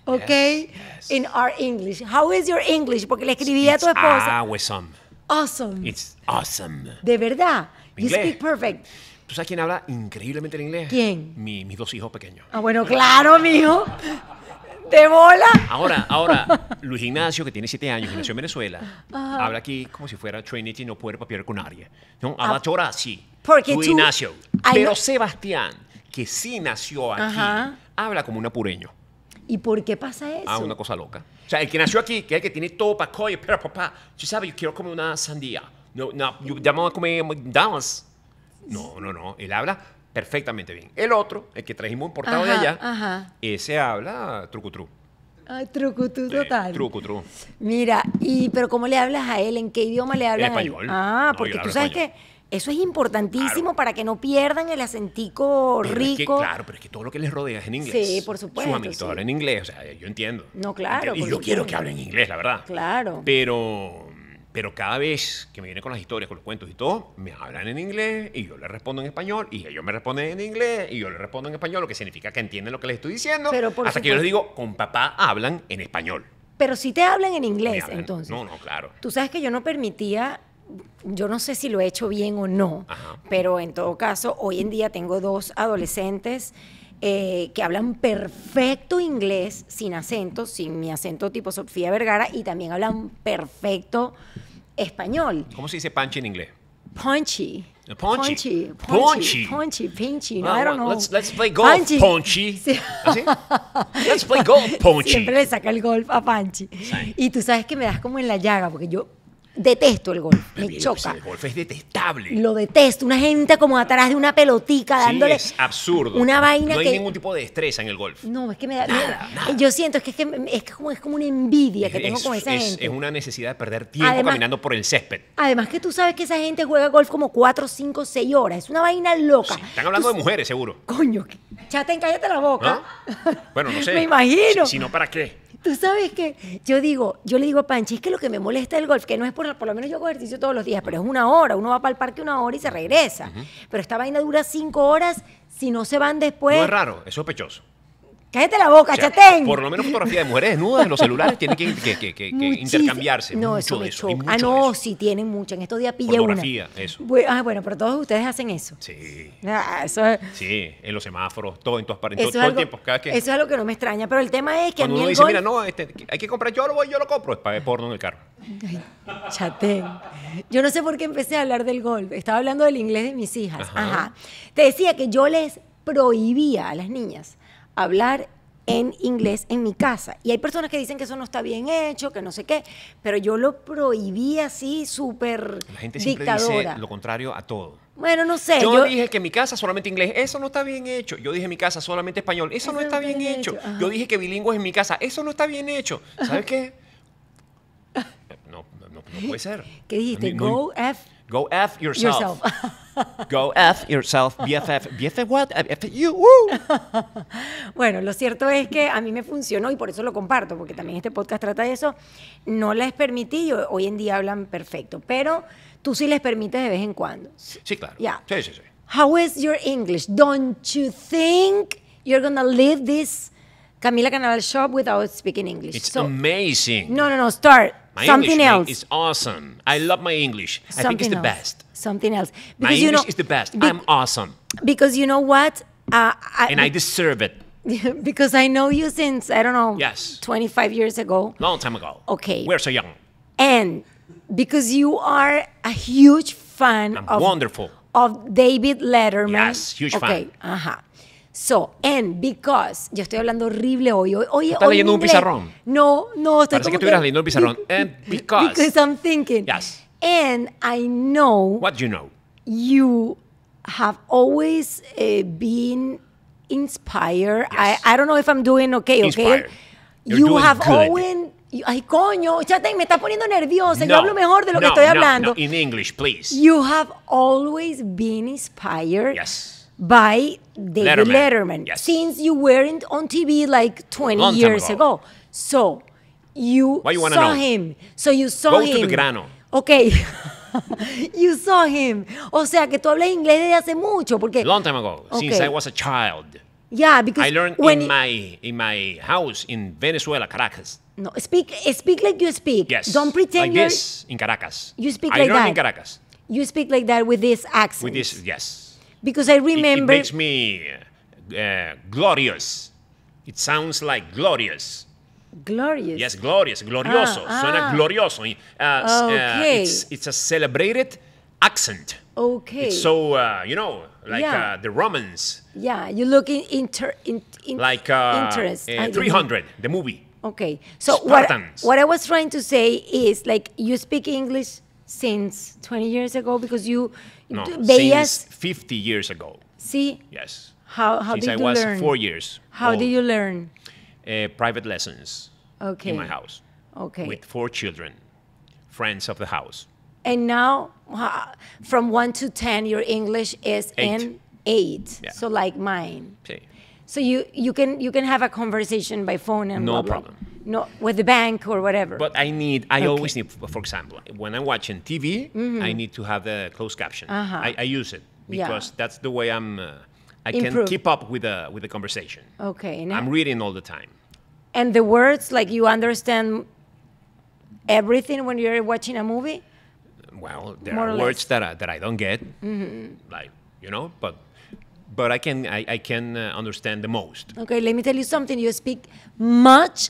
¿ok? In our English. How is your English? Porque le escribí a tu esposa. Awesome. Awesome. It's awesome. De verdad. You speak perfect. ¿Tú sabes quién habla increíblemente el inglés? ¿Quién? mis dos hijos pequeños. Ah, bueno, claro, mijo. ¡Te bola! Ahora, ahora, Luis Ignacio, que tiene siete años y nació en Venezuela, habla aquí como si fuera Trinity no puede papiar con nadie. ¿no? Habla ah, ahora así. Porque Luis Ignacio. Pero Sebastián, que sí nació aquí, habla como un apureño. ¿Y por qué pasa eso? Ah, una cosa loca. O sea, el que nació aquí, que es el que tiene todo para coger, pero papá, tú sabes, yo quiero comer una sandía. No, no, yo, ya me a comer no, no, no. Él habla perfectamente bien. El otro, el que trajimos importado portado de allá, ese habla trucutru. Ay, ah, trucutru total. trucutru. Mira, y pero ¿cómo le hablas a él? ¿En qué idioma le hablas? En español. Ah, porque tú sabes que eso es importantísimo para que no pierdan el acentico rico. claro, pero es que todo lo que les rodea es en inglés. Sí, por supuesto. Su amistad en inglés, o sea, yo entiendo. No, claro. Y yo quiero que hablen inglés, la verdad. Claro. Pero pero cada vez que me viene con las historias, con los cuentos y todo, me hablan en inglés y yo les respondo en español y ellos me responden en inglés y yo les respondo en español, lo que significa que entienden lo que les estoy diciendo. Pero hasta que yo les digo, con papá hablan en español. Pero si te hablan en inglés, entonces. No, no, claro. Tú sabes que yo no permitía yo no sé si lo he hecho bien o no, pero en todo caso, hoy en día tengo dos adolescentes eh, que hablan perfecto inglés, sin acento, sin mi acento tipo Sofía Vergara, y también hablan perfecto español. ¿Cómo se dice Panchi en inglés? Eh, punchy. Punchy. Punchy. Punchy. Punchy. No, ah, I don't know. Let's, let's play golf, Punchy. ¿Ah, let's play golf, Punchy. Siempre le saca el golf a Punchy. Y tú sabes que me das como en la llaga, porque yo Detesto el golf, me choca. El golf es detestable. Lo detesto. Una gente como atrás de una pelotica dándole. es absurdo. Una vaina no hay ningún tipo de destreza en el golf. No, es que me da. Eh, yo siento, es que es, como, es como una envidia que tengo con esa es- gente. es una necesidad de perder tiempo caminando por el césped. Además que tú sabes que esa gente juega golf como 4, 5, 6 horas. Es una vaina loca. están hablando de mujeres, seguro. Coño, chate, encállate la boca. Bueno, no sé. Me imagino. si no, ¿para qué? Tú sabes que yo digo, yo le digo a Panchi, es que lo que me molesta del golf, que no es por, por lo menos yo hago ejercicio todos los días, pero es una hora, uno va para el parque una hora y se regresa. Pero esta vaina dura cinco horas, si no se van después... No es raro, es sospechoso. Cállate la boca, chatén. Por lo menos fotografía de mujeres desnudas en los celulares tienen que, que, que, intercambiarse. No, mucho eso me eso, ah, mucho Ah, no, sí tienen mucha. En estos días pillé una. Fotografía, eso. ah, bueno, pero todos ustedes hacen eso. Sí. Ah, eso es, sí, en los semáforos, todo, en todas partes, todo, el tiempo. Cada Eso es algo que no me extraña, pero el tema es que a mí uno el dice, mira, no, este, hay que comprar, yo lo voy, yo lo compro, es para porno en el carro. Ay, chatén. Yo no sé por qué empecé a hablar del golf. Estaba hablando del inglés de mis hijas. Ajá. Te decía que yo les prohibía a las niñas hablar en inglés en mi casa. Y hay personas que dicen que eso no está bien hecho, que no sé qué, pero yo lo prohibí así súper La gente siempre dice lo contrario a todo. Bueno, no sé. Yo, dije que mi casa solamente inglés, eso no está bien hecho. Yo dije mi casa solamente español, eso, no está, bien, hecho. Yo dije que bilingües en mi casa, eso no está bien hecho. ¿Sabes qué? No, no, puede ser. ¿Qué dijiste? Go F Go F yourself. Go F yourself, BFF. BFF what? BFF you. Bueno, lo cierto es que a mí me funcionó y por eso lo comparto, porque también este podcast trata de eso. No les permití, hoy en día hablan perfecto, pero tú sí les permites de vez en cuando. Sí, claro. Sí, sí, sí. How is your English? Don't you think you're to leave this Camila Canal shop without speaking English? It's amazing. No, no, no, start. My Something English else. is awesome. I love my English. Something I think it's the best. Something else. Because my English you know, is the best. I'm awesome. Because you know what? Uh, I, and I deserve it. because I know you since I don't know. Yes. Twenty five years ago. Long time ago. Okay. We're so young. And because you are a huge fan I'm of wonderful of David Letterman. Yes, huge okay. fan. Okay. Uh huh. So, and, because. Yo estoy hablando horrible hoy. hoy, hoy ¿Estás leyendo un pizarrón? No, no. Estoy Parece como que estuvieras leyendo un pizarrón. And, because. Because I'm thinking. Yes. And I know. What you know? You have always eh, been inspired. I, don't know if I'm doing okay, okay? you have always. Ay, coño, Chaten, me está poniendo nerviosa. No, Yo hablo mejor de lo que estoy hablando. no. In English, please. You have always been inspired. Yes by David Letterman, Letterman yes. since you weren't on TV like 20 years ago. ago. So you, you saw know? him. So you saw Go him. To the grano. Okay. you saw him. O sea que tú hablas inglés desde hace mucho porque Long time ago, okay. since I was a child. Yeah, because I learned in my in my house in Venezuela, Caracas. No, speak speak like you speak. Yes. Don't pretend like this in Caracas. You speak I like that. I learned in Caracas. You speak like that with this accent. With this, yes because I remember. It, it makes me uh, glorious. It sounds like glorious. Glorious. Yes, glorious, glorioso. Ah, Suena ah. glorioso. Uh, uh, okay. Uh, it's, it's a celebrated accent. Okay. It's so uh, you know, like yeah. uh, the Romans. Yeah, you look in inter in, in like uh, interest. Uh, Three hundred, the movie. Okay, so what, what I was trying to say is like you speak English, since 20 years ago because you no, 50 years ago. See, Yes. How how since did I you learn? Since I was 4 years. How old. did you learn? Uh, private lessons. Okay. In my house. Okay. With four children, friends of the house. And now from 1 to 10 your English is eight. in 8. Yeah. So like mine. Sí. So you you can you can have a conversation by phone and no blah, problem not with the bank or whatever. But I need, I okay. always need, for example, when I'm watching TV, mm -hmm. I need to have the closed caption. Uh -huh. I, I, use it because yeah. that's the way I'm. Uh, I Improve. can keep up with the with the conversation. Okay. I'm reading all the time. And the words, like you understand everything when you're watching a movie. Well, there More are words that I, that I don't get, mm -hmm. like you know, but but I can I, I can uh, understand the most. Okay, let me tell you something. You speak much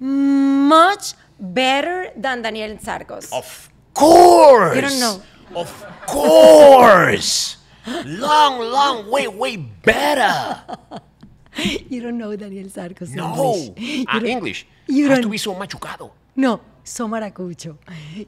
much better than Daniel Sarcos. Of course. You don't know. Of course. long, long way, way better. you don't know Daniel Sarcos No. English. Ah, you uh, English. You Has don't. to be so machucado. No. So maracucho.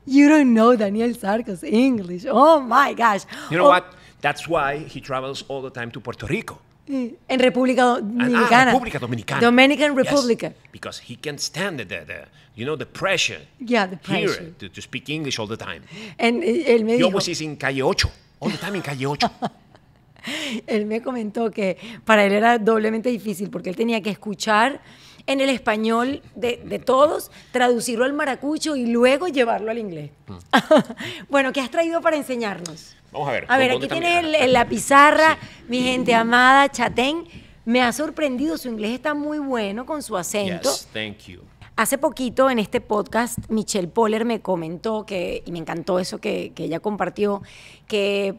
You don't know Daniel Sarcos English. Oh my gosh. You know oh. what? That's why he travels all the time to Puerto Rico En República ah, ah, Dominicana. Ah, República Dominicana. Dominican Republic. Yes, because he can stand the, the, you know, the pressure. Yeah, the pressure. Here, to, to speak English all the time. And eh, él me dijo, always is calle 8. All the time in calle 8. él me comentó que para él era doblemente difícil porque él tenía que escuchar en el español de, de, todos, traducirlo al maracucho y luego llevarlo al inglés. Mm. bueno, ¿qué has traído para enseñarnos? Vamos a ver. A ver, aquí tiene la pizarra, mi gente amada, Chatén. Me ha sorprendido, su inglés está muy bueno con su acento. Yes, thank you. Hace poquito en este podcast, Michelle Poller me comentó que, y me encantó eso que, que ella compartió, que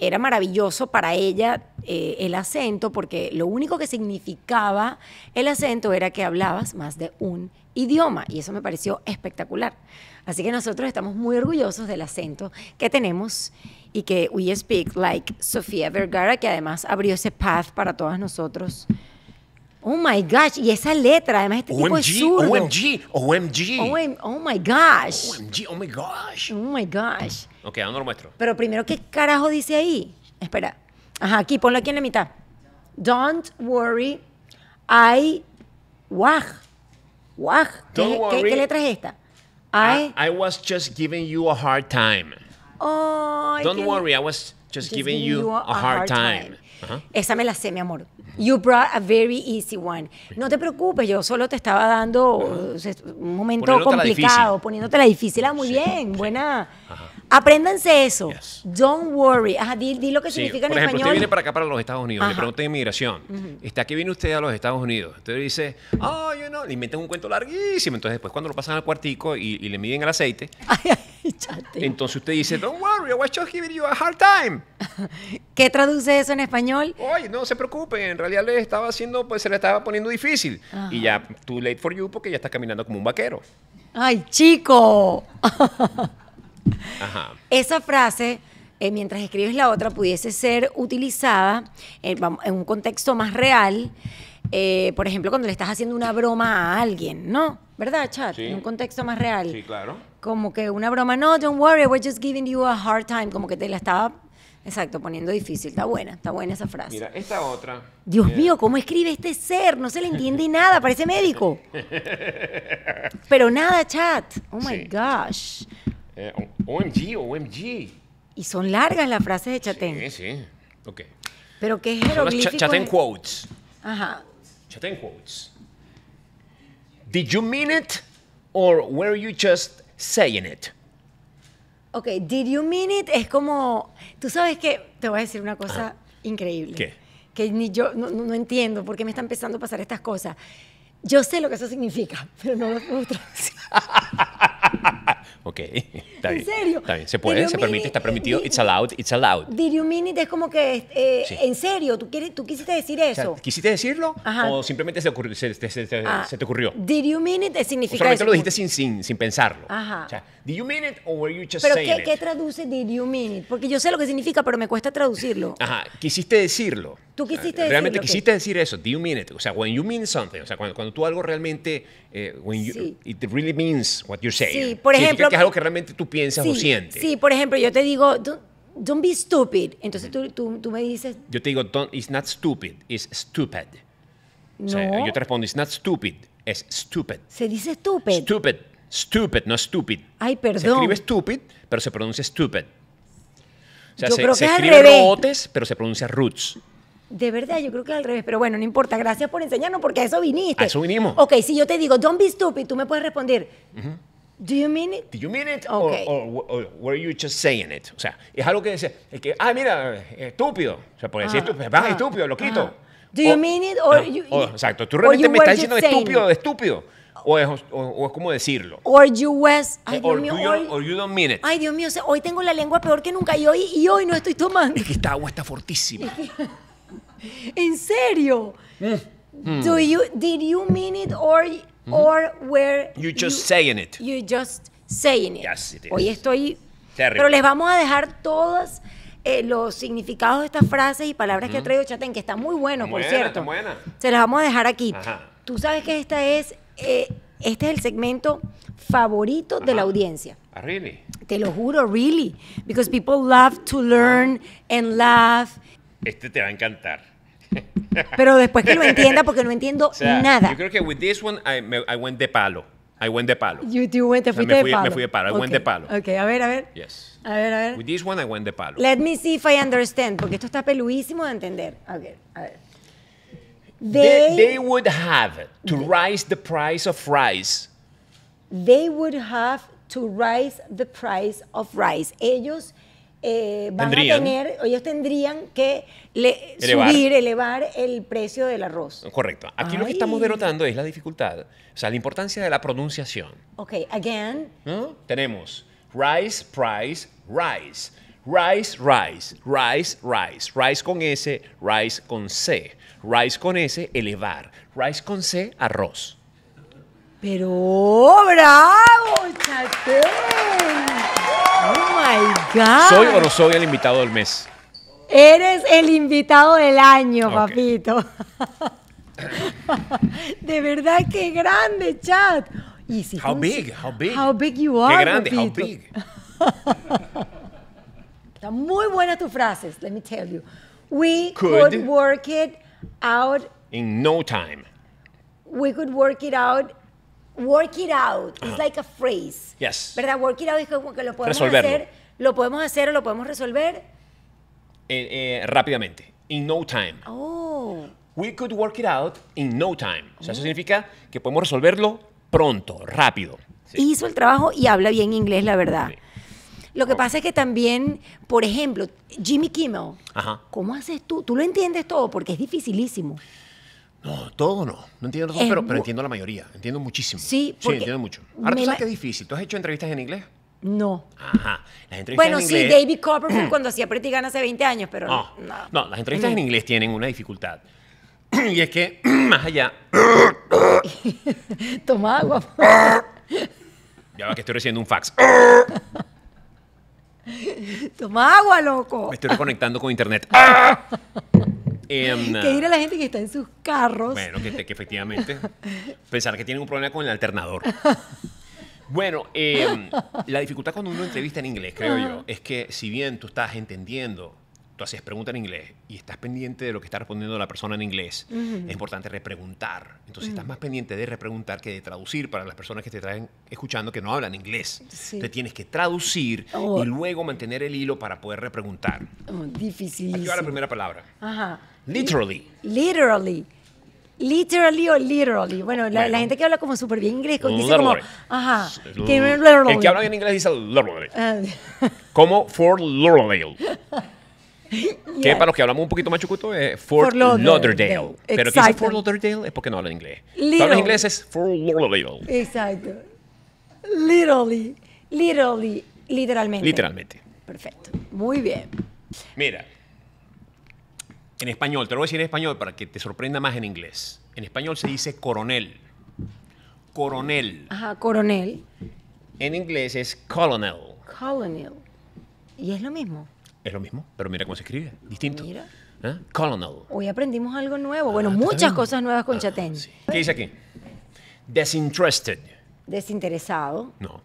era maravilloso para ella eh, el acento, porque lo único que significaba el acento era que hablabas más de un idioma, y eso me pareció espectacular. Así que nosotros estamos muy orgullosos del acento que tenemos y que we speak like Sofía Vergara, que además abrió ese path para todos nosotros. Oh my gosh, y esa letra, además este OMG, tipo es zurdo. OMG, OMG. oh my gosh. OMG, oh my gosh. Oh my gosh. Ok, ahora no lo muestro. Pero primero, ¿qué carajo dice ahí? Espera. Ajá, aquí, ponlo aquí en la mitad. Don't worry, I... wah. Wow. ¿Qué, ¿Qué, ¿Qué, letra es esta? I, I was just giving you a hard time. Oh, Don't worry, I was just, giving you a, hard, time. Uh-huh. Esa me la sé, mi amor. You brought a very easy one. No te preocupes, yo solo te estaba dando un momento complicado, poniéndote la difícil. Ah, muy bien, buena. Ajá. Apréndanse eso. Don't worry. Ajá, di, lo que significa en por ejemplo, español. Usted viene para acá para los Estados Unidos, Ajá. le preguntan inmigración. Está aquí viene usted a los Estados Unidos. Entonces dice, oh, you no, know. le inventan un cuento larguísimo. Entonces, después cuando lo pasan al cuartico y, le miden el aceite. entonces usted dice, don't worry, I was just giving you a hard time. ¿Qué traduce eso en español? Oye, no se preocupe, en realidad le estaba haciendo, pues se le estaba poniendo difícil. Y ya, too late for you porque ya está caminando como un vaquero. Ay, chico. Esa frase, eh, mientras escribes la otra, pudiese ser utilizada eh, en, un contexto más real. Eh, por ejemplo, cuando le estás haciendo una broma a alguien, ¿no? ¿Verdad, chat? En un contexto más real. Sí, claro. Como que una broma, no, don't worry, we're just giving you a hard time. Como que te la estaba, exacto, poniendo difícil. Está buena, está buena esa frase. Mira, esta otra. Dios mío, ¿cómo escribe este ser? No se le entiende nada, parece médico. Pero nada, chat. Oh my gosh. Eh, OMG, OMG. Y son largas las frases de Chatén. Sí, sí. Ok. Pero qué jeroglífico. Ch quotes. Ajá. Chatén quotes. Did you mean it or were you just saying it? Ok, did you mean it es como, tú sabes que, te voy a decir una cosa increíble. ¿Qué? Que ni yo, no, no, entiendo por qué me están empezando a pasar estas cosas. Yo sé lo que eso significa, pero no lo puedo traducir. Ok. Está bien. ¿En serio? Se puede, se permite, está permitido. It's allowed, it's allowed. Did you mean it? Es como que, eh, ¿en serio? ¿Tú, quieres, ¿Tú quisiste decir eso? ¿Quisiste decirlo? ¿O simplemente se, ah, te ocurrió? Did you mean it? ¿Significa? O solamente lo dijiste sin, sin, sin pensarlo. Ajá. ¿did you mean it or were you just Pero saying ¿qué, ¿qué traduce did you mean it? Porque yo sé lo que significa, pero me cuesta traducirlo. Ajá, quisiste decirlo. Tú quisiste Realmente quisiste decir eso. did you mean it? O sea, when you mean something. O sea, cuando tú algo realmente eh, when you, sí. it really means what Sí, por ejemplo. que es algo que realmente tú piensas o sientes. Sí, por ejemplo, yo te digo, don't, be stupid. Entonces tú, tú, tú, me dices. Yo te digo, don't, it's not stupid, it's stupid. No. yo te respondo, it's not stupid, it's stupid. Se dice stupid. Stupid, stupid, no stupid. Ay, perdón. Se escribe stupid, pero se pronuncia stupid. O sea, se, que escribe roots pero se pronuncia roots. De verdad, yo creo que al revés, pero bueno, no importa. Gracias por enseñarnos porque a eso viniste. A eso vinimos. Ok, si yo te digo, don't be stupid, tú me puedes responder, do you mean it? Do you mean it? Okay. Or, were you just saying it? O sea, es algo que dice, el que, ah, mira, estúpido. O sea, por decir ah, estúpido, estúpido, loquito. quito Do you mean it? Or o, exacto, tú realmente me estás diciendo estúpido, de estúpido. O es, o, es, como decirlo. Or you was. Ay, eh, Dios or mío, you, or you don't mean it. Ay, Dios mío, hoy tengo la lengua peor que nunca y hoy, y hoy no estoy tomando. Es que esta agua está fortísima. ¿En serio? Mm. Mm. you did you mean it or mm-hmm. or were you just saying it? You just saying it. Hoy estoy Pero les vamos a dejar todas eh, los significados de estas frases y palabras que ha mm-hmm. traído Chaten que está muy bueno, por cierto. Se las vamos a dejar aquí. Tú sabes que esta es, eh, este es el segmento favorito de la audiencia. Ah, really? Te lo juro, really. Because people love to learn and laugh este te va a encantar. Pero después que lo entienda, porque no entiendo nada. Yo creo que with this one I, went de palo. I went de palo. You, do went, te fui, de palo. Me fui de palo. I went de palo. Ok, a ver, a ver. Yes. A ver, a ver. With this one I went de palo. Let me see if I understand, porque esto está peluísimo de entender. A a ver. They, would have to raise the price of rice. They would have to raise the price of rice. Ellos eh, van a tener, ellos tendrían que subir, elevar el precio del arroz. Correcto. Aquí lo que estamos derrotando es la dificultad, o sea, la importancia de la pronunciación. Ok, again. ¿No? Tenemos rice, price, rice. Rice, rice, rice, rice, rice con S, rice con C, rice con S, elevar, rice con C, arroz. Pero bravo, chatón. Oh my God. ¿Soy o no soy el invitado del mes? Eres el invitado del año, papito. de verdad que grande, chat. how big, how big. How big you are. Qué grande, how big. Está muy buena tus frases, let me tell you. We could work it out in no time. We could work it out work it out. es like a phrase. Yes. ¿Verdad? Work it out es como que lo podemos hacer. Lo podemos hacer o lo podemos resolver. Eh, eh, rápidamente. In no time. Oh. We could work it out in no time. O sea, eso significa que podemos resolverlo pronto, rápido. Hizo el trabajo y habla bien inglés, la verdad. Lo que pasa es que también, por ejemplo, Jimmy Kimmel, Ajá. ¿cómo haces tú? Tú lo entiendes todo porque es dificilísimo. No, todo no. No entiendo todo, pero, pero entiendo la mayoría. Entiendo muchísimo. Sí, sí entiendo mucho. Ahora, tú sabes que difícil. ¿Tú has hecho entrevistas en inglés? No. Ajá. Las entrevistas en inglés... sí, David Copperfield cuando hacía Pretty hace 20 años, pero no. No, las entrevistas en mm. inglés tienen una dificultad. y es que, más allá... Toma agua. ya va que estoy recibiendo un fax. Toma agua, loco. Me estoy reconectando con internet. Em, que ir a la gente que está en sus carros. Bueno, que, efectivamente. pensar que tienen un problema con el alternador. Bueno, em, la dificultad cuando uno entrevista en inglés, creo yo, es que si bien tú estás entendiendo, tú haces preguntas en inglés y estás pendiente de lo que está respondiendo la persona en inglés, es importante repreguntar. Entonces estás más pendiente de repreguntar que de traducir para las personas que te traen escuchando que no hablan inglés. te tienes que traducir y oh. luego mantener el hilo para poder repreguntar. Oh, difícil. Aquí va la primera palabra. Ajá. Literally. Literally. Literally o literally. Bueno, la, gente que habla como súper bien inglés pues, dice como. Ajá. Que, el que habla bien inglés dice literally. Ah. como for Lauderdale. Que para los que hablamos un poquito más chucuto es eh, Fort, Lauderdale. Pero que dice Fort Lauderdale es porque no hablan inglés. Little. los inglés es Fort Lauderdale. Exacto. Literally. Literally. Literalmente. Literalmente. Perfecto. Muy bien. Mira, en español, te lo voy a decir en español para que te sorprenda más en inglés. En español se dice coronel. Coronel. Ajá, coronel. En inglés es colonel. Colonel. ¿Y es lo mismo? Es lo mismo, pero mira cómo se escribe. Distinto. Mira. ¿Ah? Colonel. Hoy aprendimos algo nuevo. Ah, bueno, muchas cosas nuevas con ah, Chaten. ¿Qué dice aquí? Desinterested. Desinteresado. No.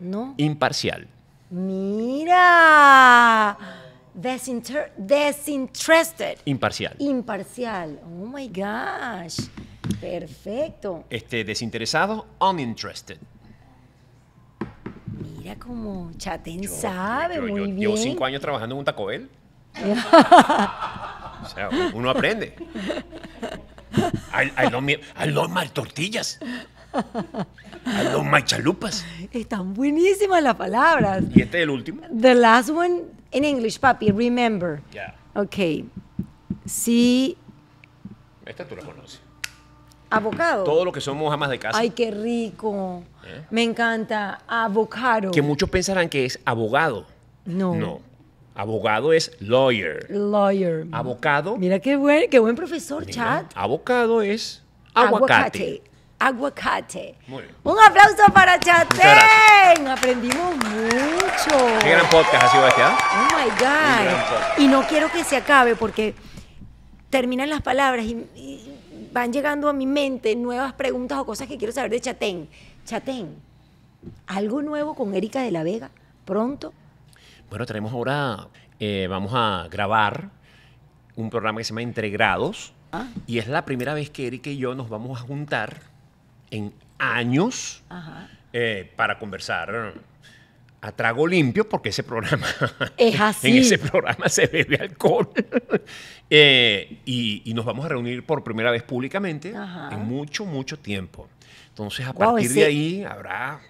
No. Imparcial. Mira desinteresado desinterested. Imparcial. Imparcial. Oh my gosh. Perfecto. Este, desinteresado, uninterested. Mira cómo Chaten sabe muy bien. Llevo cinco años trabajando en un tacoel, o sea, uno aprende. I, love tortillas. I love my chalupas. Están buenísimas las palabras. ¿Y este es el último? The last one en English, papi, remember. Yeah. Ok. Sí. Esta tú la conoces. Avocado. Todo lo que somos amas de casa. Ay, qué rico. ¿Eh? Me encanta. Avocado. Que muchos pensarán que es abogado. No. No. Abogado es lawyer. Lawyer. Abocado. Mira qué buen, qué buen profesor, chat. Abocado es aguacate. aguacate aguacate. Muy bien. Un aplauso para Chatén. Aprendimos mucho. Qué gran podcast ha sido este, ¿ah? Oh my God. Y no quiero que se acabe porque terminan las palabras y, van llegando a mi mente nuevas preguntas o cosas que quiero saber de Chatén. Chatén, ¿algo nuevo con Erika de la Vega pronto? Bueno, tenemos ahora, eh, vamos a grabar un programa que se llama Integrados. Ah. Y es la primera vez que Erika y yo nos vamos a juntar en años eh, para conversar a trago limpio, porque ese programa. Es así. en ese programa se bebe alcohol. Eh, y, y, nos vamos a reunir por primera vez públicamente en mucho, mucho tiempo. Entonces, a partir de ahí habrá.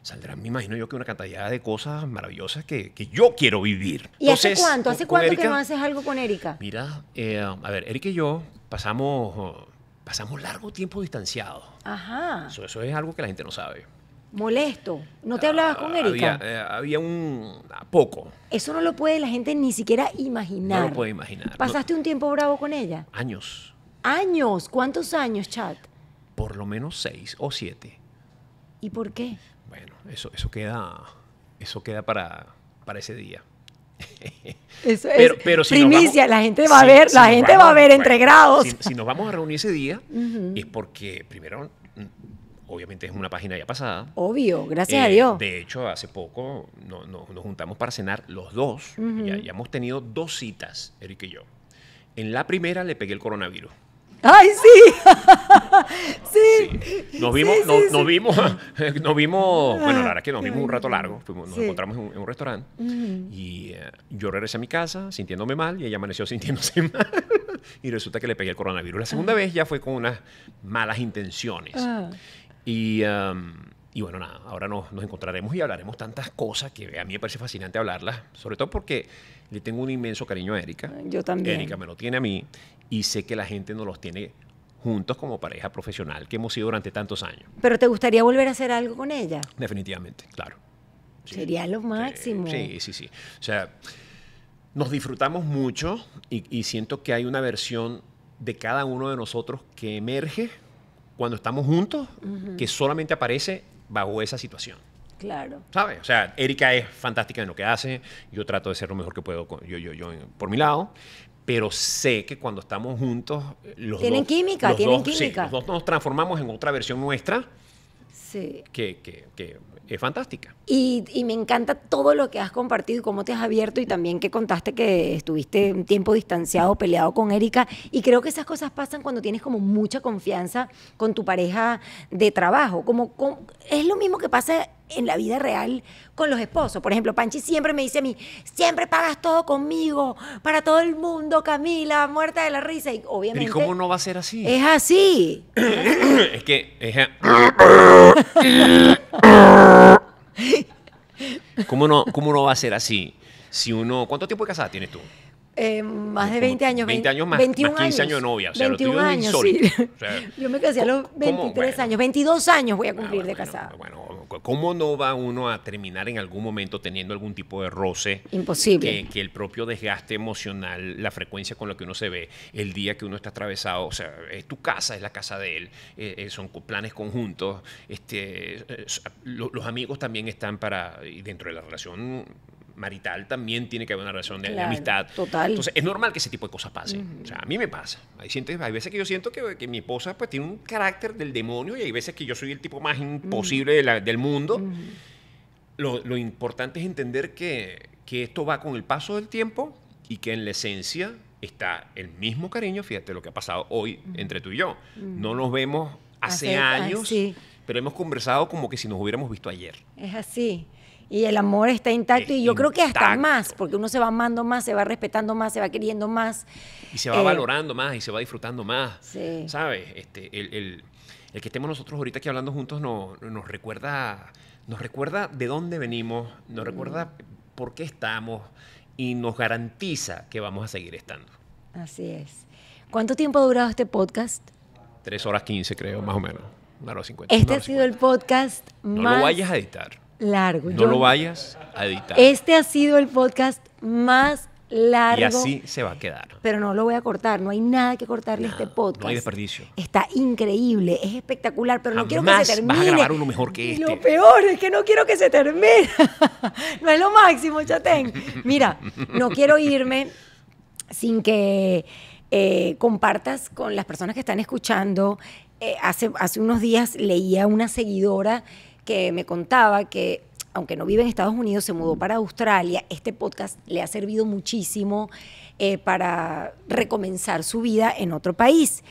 Saldrán, me imagino yo, que una cantidad de cosas maravillosas que, que yo quiero vivir. ¿Y hace cuánto? ¿Hace cuánto que no haces algo con Erika? Mira, eh, a ver, Erika y yo pasamos pasamos largo tiempo distanciados. Ajá. Eso, es algo que la gente no sabe. Molesto. ¿No te ah, hablabas con Erika? Había, eh, un... Ah, poco. Eso no lo puede la gente ni siquiera imaginar. No lo puede imaginar. ¿Pasaste un tiempo bravo con ella? Años. ¿Años? ¿Cuántos años, Chad? Por lo menos seis o siete. ¿Y por qué? Bueno, eso, eso queda... Eso queda para, para ese día. Eso es primicia, la gente va a ver, la gente va a ver entre grados. Si, nos vamos a reunir ese día, es porque primero mm, obviamente es una página ya pasada. Obvio, gracias a eh, Dios. De hecho, hace poco nos juntamos para cenar los dos. ya, hemos tenido dos citas, Eric y yo. En la primera le pegué el coronavirus. Ay, sí. sí. Nos vimos, nos, vimos, nos vimos, bueno, la verdad es que nos vimos un rato largo, nos encontramos en un, restaurante y eh, yo regresé a mi casa sintiéndome mal y ella amaneció sintiéndose mal y resulta que le pegué el coronavirus. La segunda ah. vez ya fue con unas malas intenciones. Ah. Y... Y bueno, nada, ahora nos, encontraremos y hablaremos tantas cosas que a mí me parece fascinante hablarlas, sobre todo porque le tengo un inmenso cariño a Erika. Yo también. Erika me lo tiene a mí y sé que la gente nos los tiene juntos como pareja profesional que hemos sido durante tantos años. ¿Pero te gustaría volver a hacer algo con ella? Definitivamente, claro. Sería lo máximo. Sí, sí, sí. O sea, nos disfrutamos mucho y, siento que hay una versión de cada uno de nosotros que emerge cuando estamos juntos, que solamente aparece bajo esa situación. Claro. ¿Sabes? O sea, Erika es fantástica en lo que hace, yo trato de ser lo mejor que puedo yo, por mi lado, pero sé que cuando estamos juntos, los tienen química, tienen química. los dos nos transformamos en otra versión nuestra. Sí. Que, que es fantástica. Y, me encanta todo lo que has compartido, y cómo te has abierto y también que contaste que estuviste un tiempo distanciado, peleado con Erika. Y creo que esas cosas pasan cuando tienes como mucha confianza con tu pareja de trabajo. Como, es lo mismo que pasa en la vida real con los esposos. Por ejemplo, Panchi siempre me dice a mí, siempre pagas todo conmigo, para todo el mundo, Camila, muerta de la risa. Y obviamente... ¿Y cómo no va a ser así? Es así. es que... Es... ¿Cómo, no, ¿Cómo no va a ser así? Si uno... ¿Cuánto tiempo de casada tienes tú? Eh, más de 20 años. 20 años más, 21 15 años. de novia. O 21 años, Yo me casé a los 23 años. 22 años voy a cumplir ah, de casada. Bueno, ¿cómo no va uno a terminar en algún momento teniendo algún tipo de roce? Imposible. Que, el propio desgaste emocional, la frecuencia con la que uno se ve, el día que uno está atravesado, o sea, es tu casa, es la casa de él, eh, eh, son planes conjuntos, este, los amigos también están para, y dentro de la relación marital también tiene que haber una relación de, claro, amistad. Total. Entonces, es normal que ese tipo de cosas pasen. O sea, a mí me pasa. Hay, hay veces que yo siento que, mi esposa pues tiene un carácter del demonio y hay veces que yo soy el tipo más imposible del mundo. lo, importante es entender que, que esto va con el paso del tiempo y que en la esencia está el mismo cariño, fíjate lo que ha pasado hoy entre tú y yo. No nos vemos hace, ah, años, pero hemos conversado como que si nos hubiéramos visto ayer. Es así y el amor está intacto y yo creo que hasta más, porque uno se va amando más, se va respetando más, se va queriendo más. Y se va eh, valorando más y se va disfrutando más. Sí. ¿Sabes? Este, el, que estemos nosotros ahorita aquí hablando juntos nos, nos recuerda nos recuerda de dónde venimos, nos recuerda por qué estamos y nos garantiza que vamos a seguir estando. Así es. ¿Cuánto tiempo ha durado este podcast? Tres horas quince, creo, más o menos. Este ha sido el podcast más... No lo vayas a editar largo. No lo vayas a editar. Este ha sido el podcast más largo. Y así se va a quedar. Pero no lo voy a cortar, no hay nada que cortarle a este podcast. No hay desperdicio. Está increíble, es espectacular, pero no quiero que se termine. Vas a grabar uno mejor que este. lo peor es que no quiero que se termine. no es lo máximo, Chatén. Mira, no quiero irme sin que eh, compartas con las personas que están escuchando. Eh, hace, hace unos días leía una seguidora que me contaba que aunque no vive en Estados Unidos, se mudó para Australia. Este podcast le ha servido muchísimo eh, para recomenzar su vida en otro país.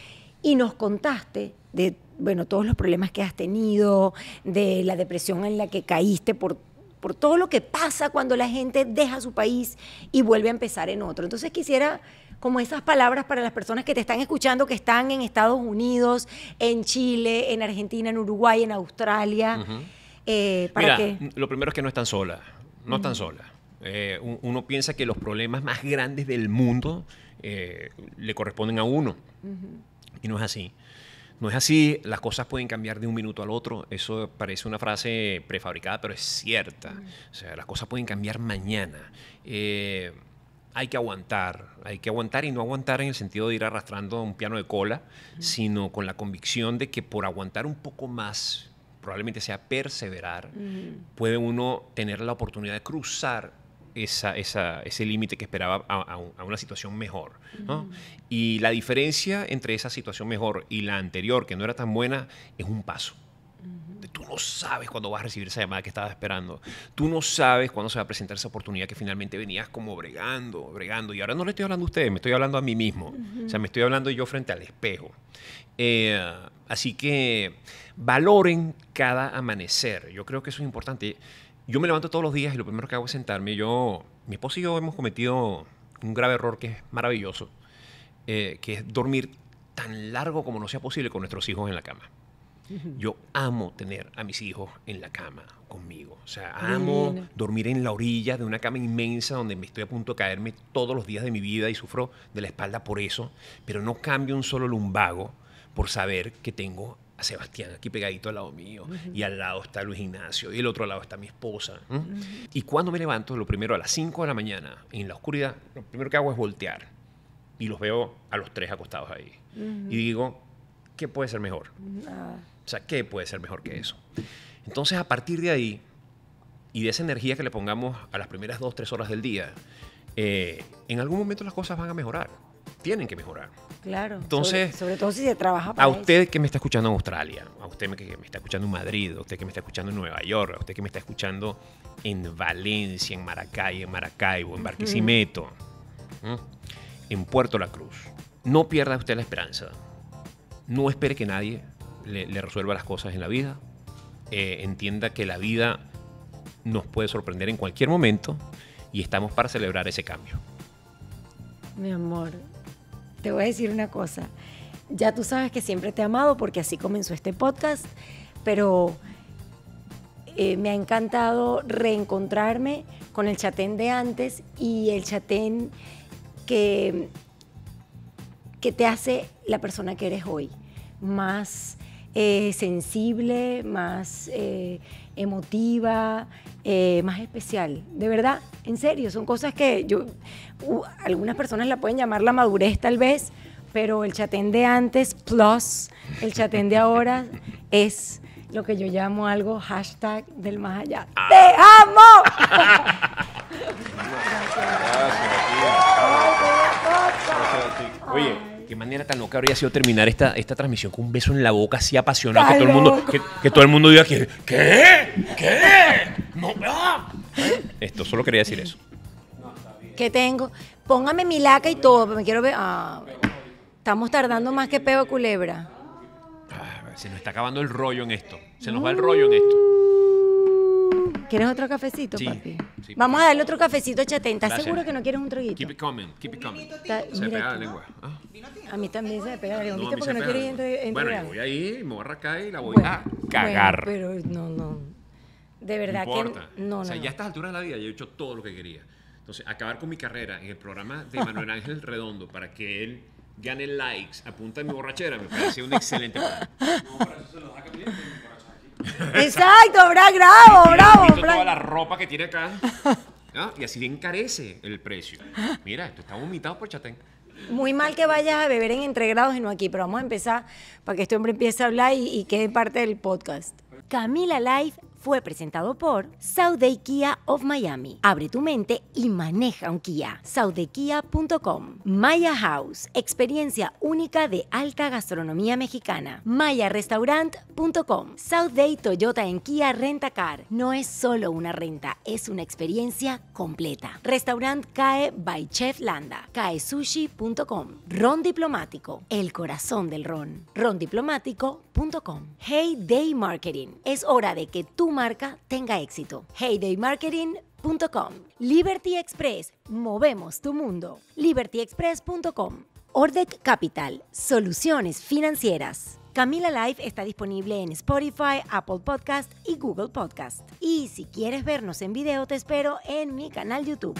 Y nos contaste de bueno, todos los problemas que has tenido, de la depresión en la que caíste por, por todo lo que pasa cuando la gente deja su país y vuelve a empezar en otro. Entonces quisiera como esas palabras para las personas que te están escuchando, que están en Estados Unidos, en Chile, en Argentina, en Uruguay, en Australia? Eh, ¿para Mira, lo primero es que no están solas, no están solas. Eh, uno piensa que los problemas más grandes del mundo eh, le corresponden a uno. Y no es así. No es así, las cosas pueden cambiar de un minuto al otro. Eso parece una frase prefabricada, pero es cierta. O sea, las cosas pueden cambiar mañana hay que aguantar, hay que aguantar y no aguantar en el sentido de ir arrastrando a un piano de cola, sino con la convicción de que por aguantar un poco más, probablemente sea perseverar, puede uno tener la oportunidad de cruzar ese límite que esperaba a, una situación mejor. Y la diferencia entre esa situación mejor y la anterior, que no era tan buena, es un paso tú no sabes cuándo vas a recibir esa llamada que estabas esperando. Tú no sabes cuándo se va a presentar esa oportunidad que finalmente venías como bregando, bregando. Y ahora no le estoy hablando a ustedes, me estoy hablando a mí mismo. O sea, me estoy hablando yo frente al espejo. Eh, así que valoren cada amanecer. Yo creo que eso es importante. Yo me levanto todos los días y lo primero que hago es sentarme. Yo, mi esposo y yo hemos cometido un grave error que es maravilloso, eh, que es dormir tan largo como no sea posible con nuestros hijos en la cama. Yo amo tener a mis hijos en la cama conmigo. O sea, amo dormir en la orilla de una cama inmensa donde me estoy a punto de caerme todos los días de mi vida y sufro de la espalda por eso, pero no cambio un solo lumbago por saber que tengo a Sebastián aquí pegadito al lado mío y al lado está Luis Ignacio y el otro lado está mi esposa. Y cuando me levanto, lo primero a las 5 de la mañana, en la oscuridad, lo primero que hago es voltear y los veo a los tres acostados ahí. Y digo, ¿qué puede ser mejor? Nada o sea, ¿qué puede ser mejor que eso? Entonces, a partir de ahí, y de esa energía que le pongamos a las primeras dos, tres horas del día, eh, en algún momento las cosas van a mejorar. Tienen que mejorar. Claro. Entonces, sobre, todo si se trabaja para A usted que me está escuchando en Australia, a usted que me está escuchando en Madrid, a usted que me está escuchando en Nueva York, a usted que me está escuchando en Valencia, en Maracay, en Maracaibo, en Barquisimeto, ¿Mm? en Puerto La Cruz. No pierda usted la esperanza. No espere que nadie le, resuelva las cosas en la vida, eh, entienda que la vida nos puede sorprender en cualquier momento y estamos para celebrar ese cambio. Mi amor, te voy a decir una cosa. Ya tú sabes que siempre te he amado porque así comenzó este podcast, pero eh, me ha encantado reencontrarme con el chatén de antes y el chatén que, que te hace la persona que eres hoy, más eh, sensible, más eh, emotiva, eh, más especial. De verdad, en serio, son cosas que yo, algunas personas la pueden llamar la madurez tal vez, pero el chatén de antes plus el chatén de ahora es lo que yo llamo algo hashtag del más allá. ¡Te amo! Oye. Qué manera tan loca habría sido terminar esta, esta transmisión con un beso en la boca así apasionado que todo, el mundo, que, todo el mundo diga que ¿qué? ¿Qué? No, ah. Esto solo quería decir eso. ¿Qué tengo? Póngame mi laca y todo, me quiero ver. Ah. estamos tardando más que peo culebra. Ah, se nos está acabando el rollo en esto. Se nos va el rollo en esto. ¿Quieres otro cafecito, papi? Vamos a darle otro cafecito, 80 seguro que no quieres un troguito? Keep it coming, keep it coming. se me pega la lengua. ¿ah? A mí también se me pega la lengua. porque no quiero Bueno, yo voy ahí, me voy a arrancar y la voy a cagar. pero no, no. De verdad que no, O sea, ya a estas alturas de la vida yo he hecho todo lo que quería. Entonces, acabar con mi carrera en el programa de Manuel Ángel Redondo para que él gane likes a mi borrachera me parece un excelente plan. No, para eso se lo da Exacto, bravo, bravo, bravo. toda la ropa que tiene acá. Y así encarece el precio. Mira, esto está vomitado por Chatén. Muy mal que vayas a beber en entregrados y no aquí, pero vamos a empezar para que este hombre empiece a hablar y, y quede parte del podcast. Camila Life fue presentado por Sauday Kia of Miami. Abre tu mente y maneja un Kia. southdaykia.com Maya House, experiencia única de alta gastronomía mexicana. MayaRestaurant.com. Southday Toyota en Kia renta car No es solo una renta, es una experiencia completa. Restaurant CAE by Chef Landa. Kaesushi.com. Ron Diplomático, el corazón del ron. Rondiplomático.com. Hey Day Marketing. Es hora de que tú marca tenga éxito. HeyDayMarketing.com Liberty Express, movemos tu mundo. LibertyExpress.com Ordec Capital, soluciones financieras. Camila Life está disponible en Spotify, Apple Podcast y Google Podcast. Y si quieres vernos en video, te espero en mi canal YouTube.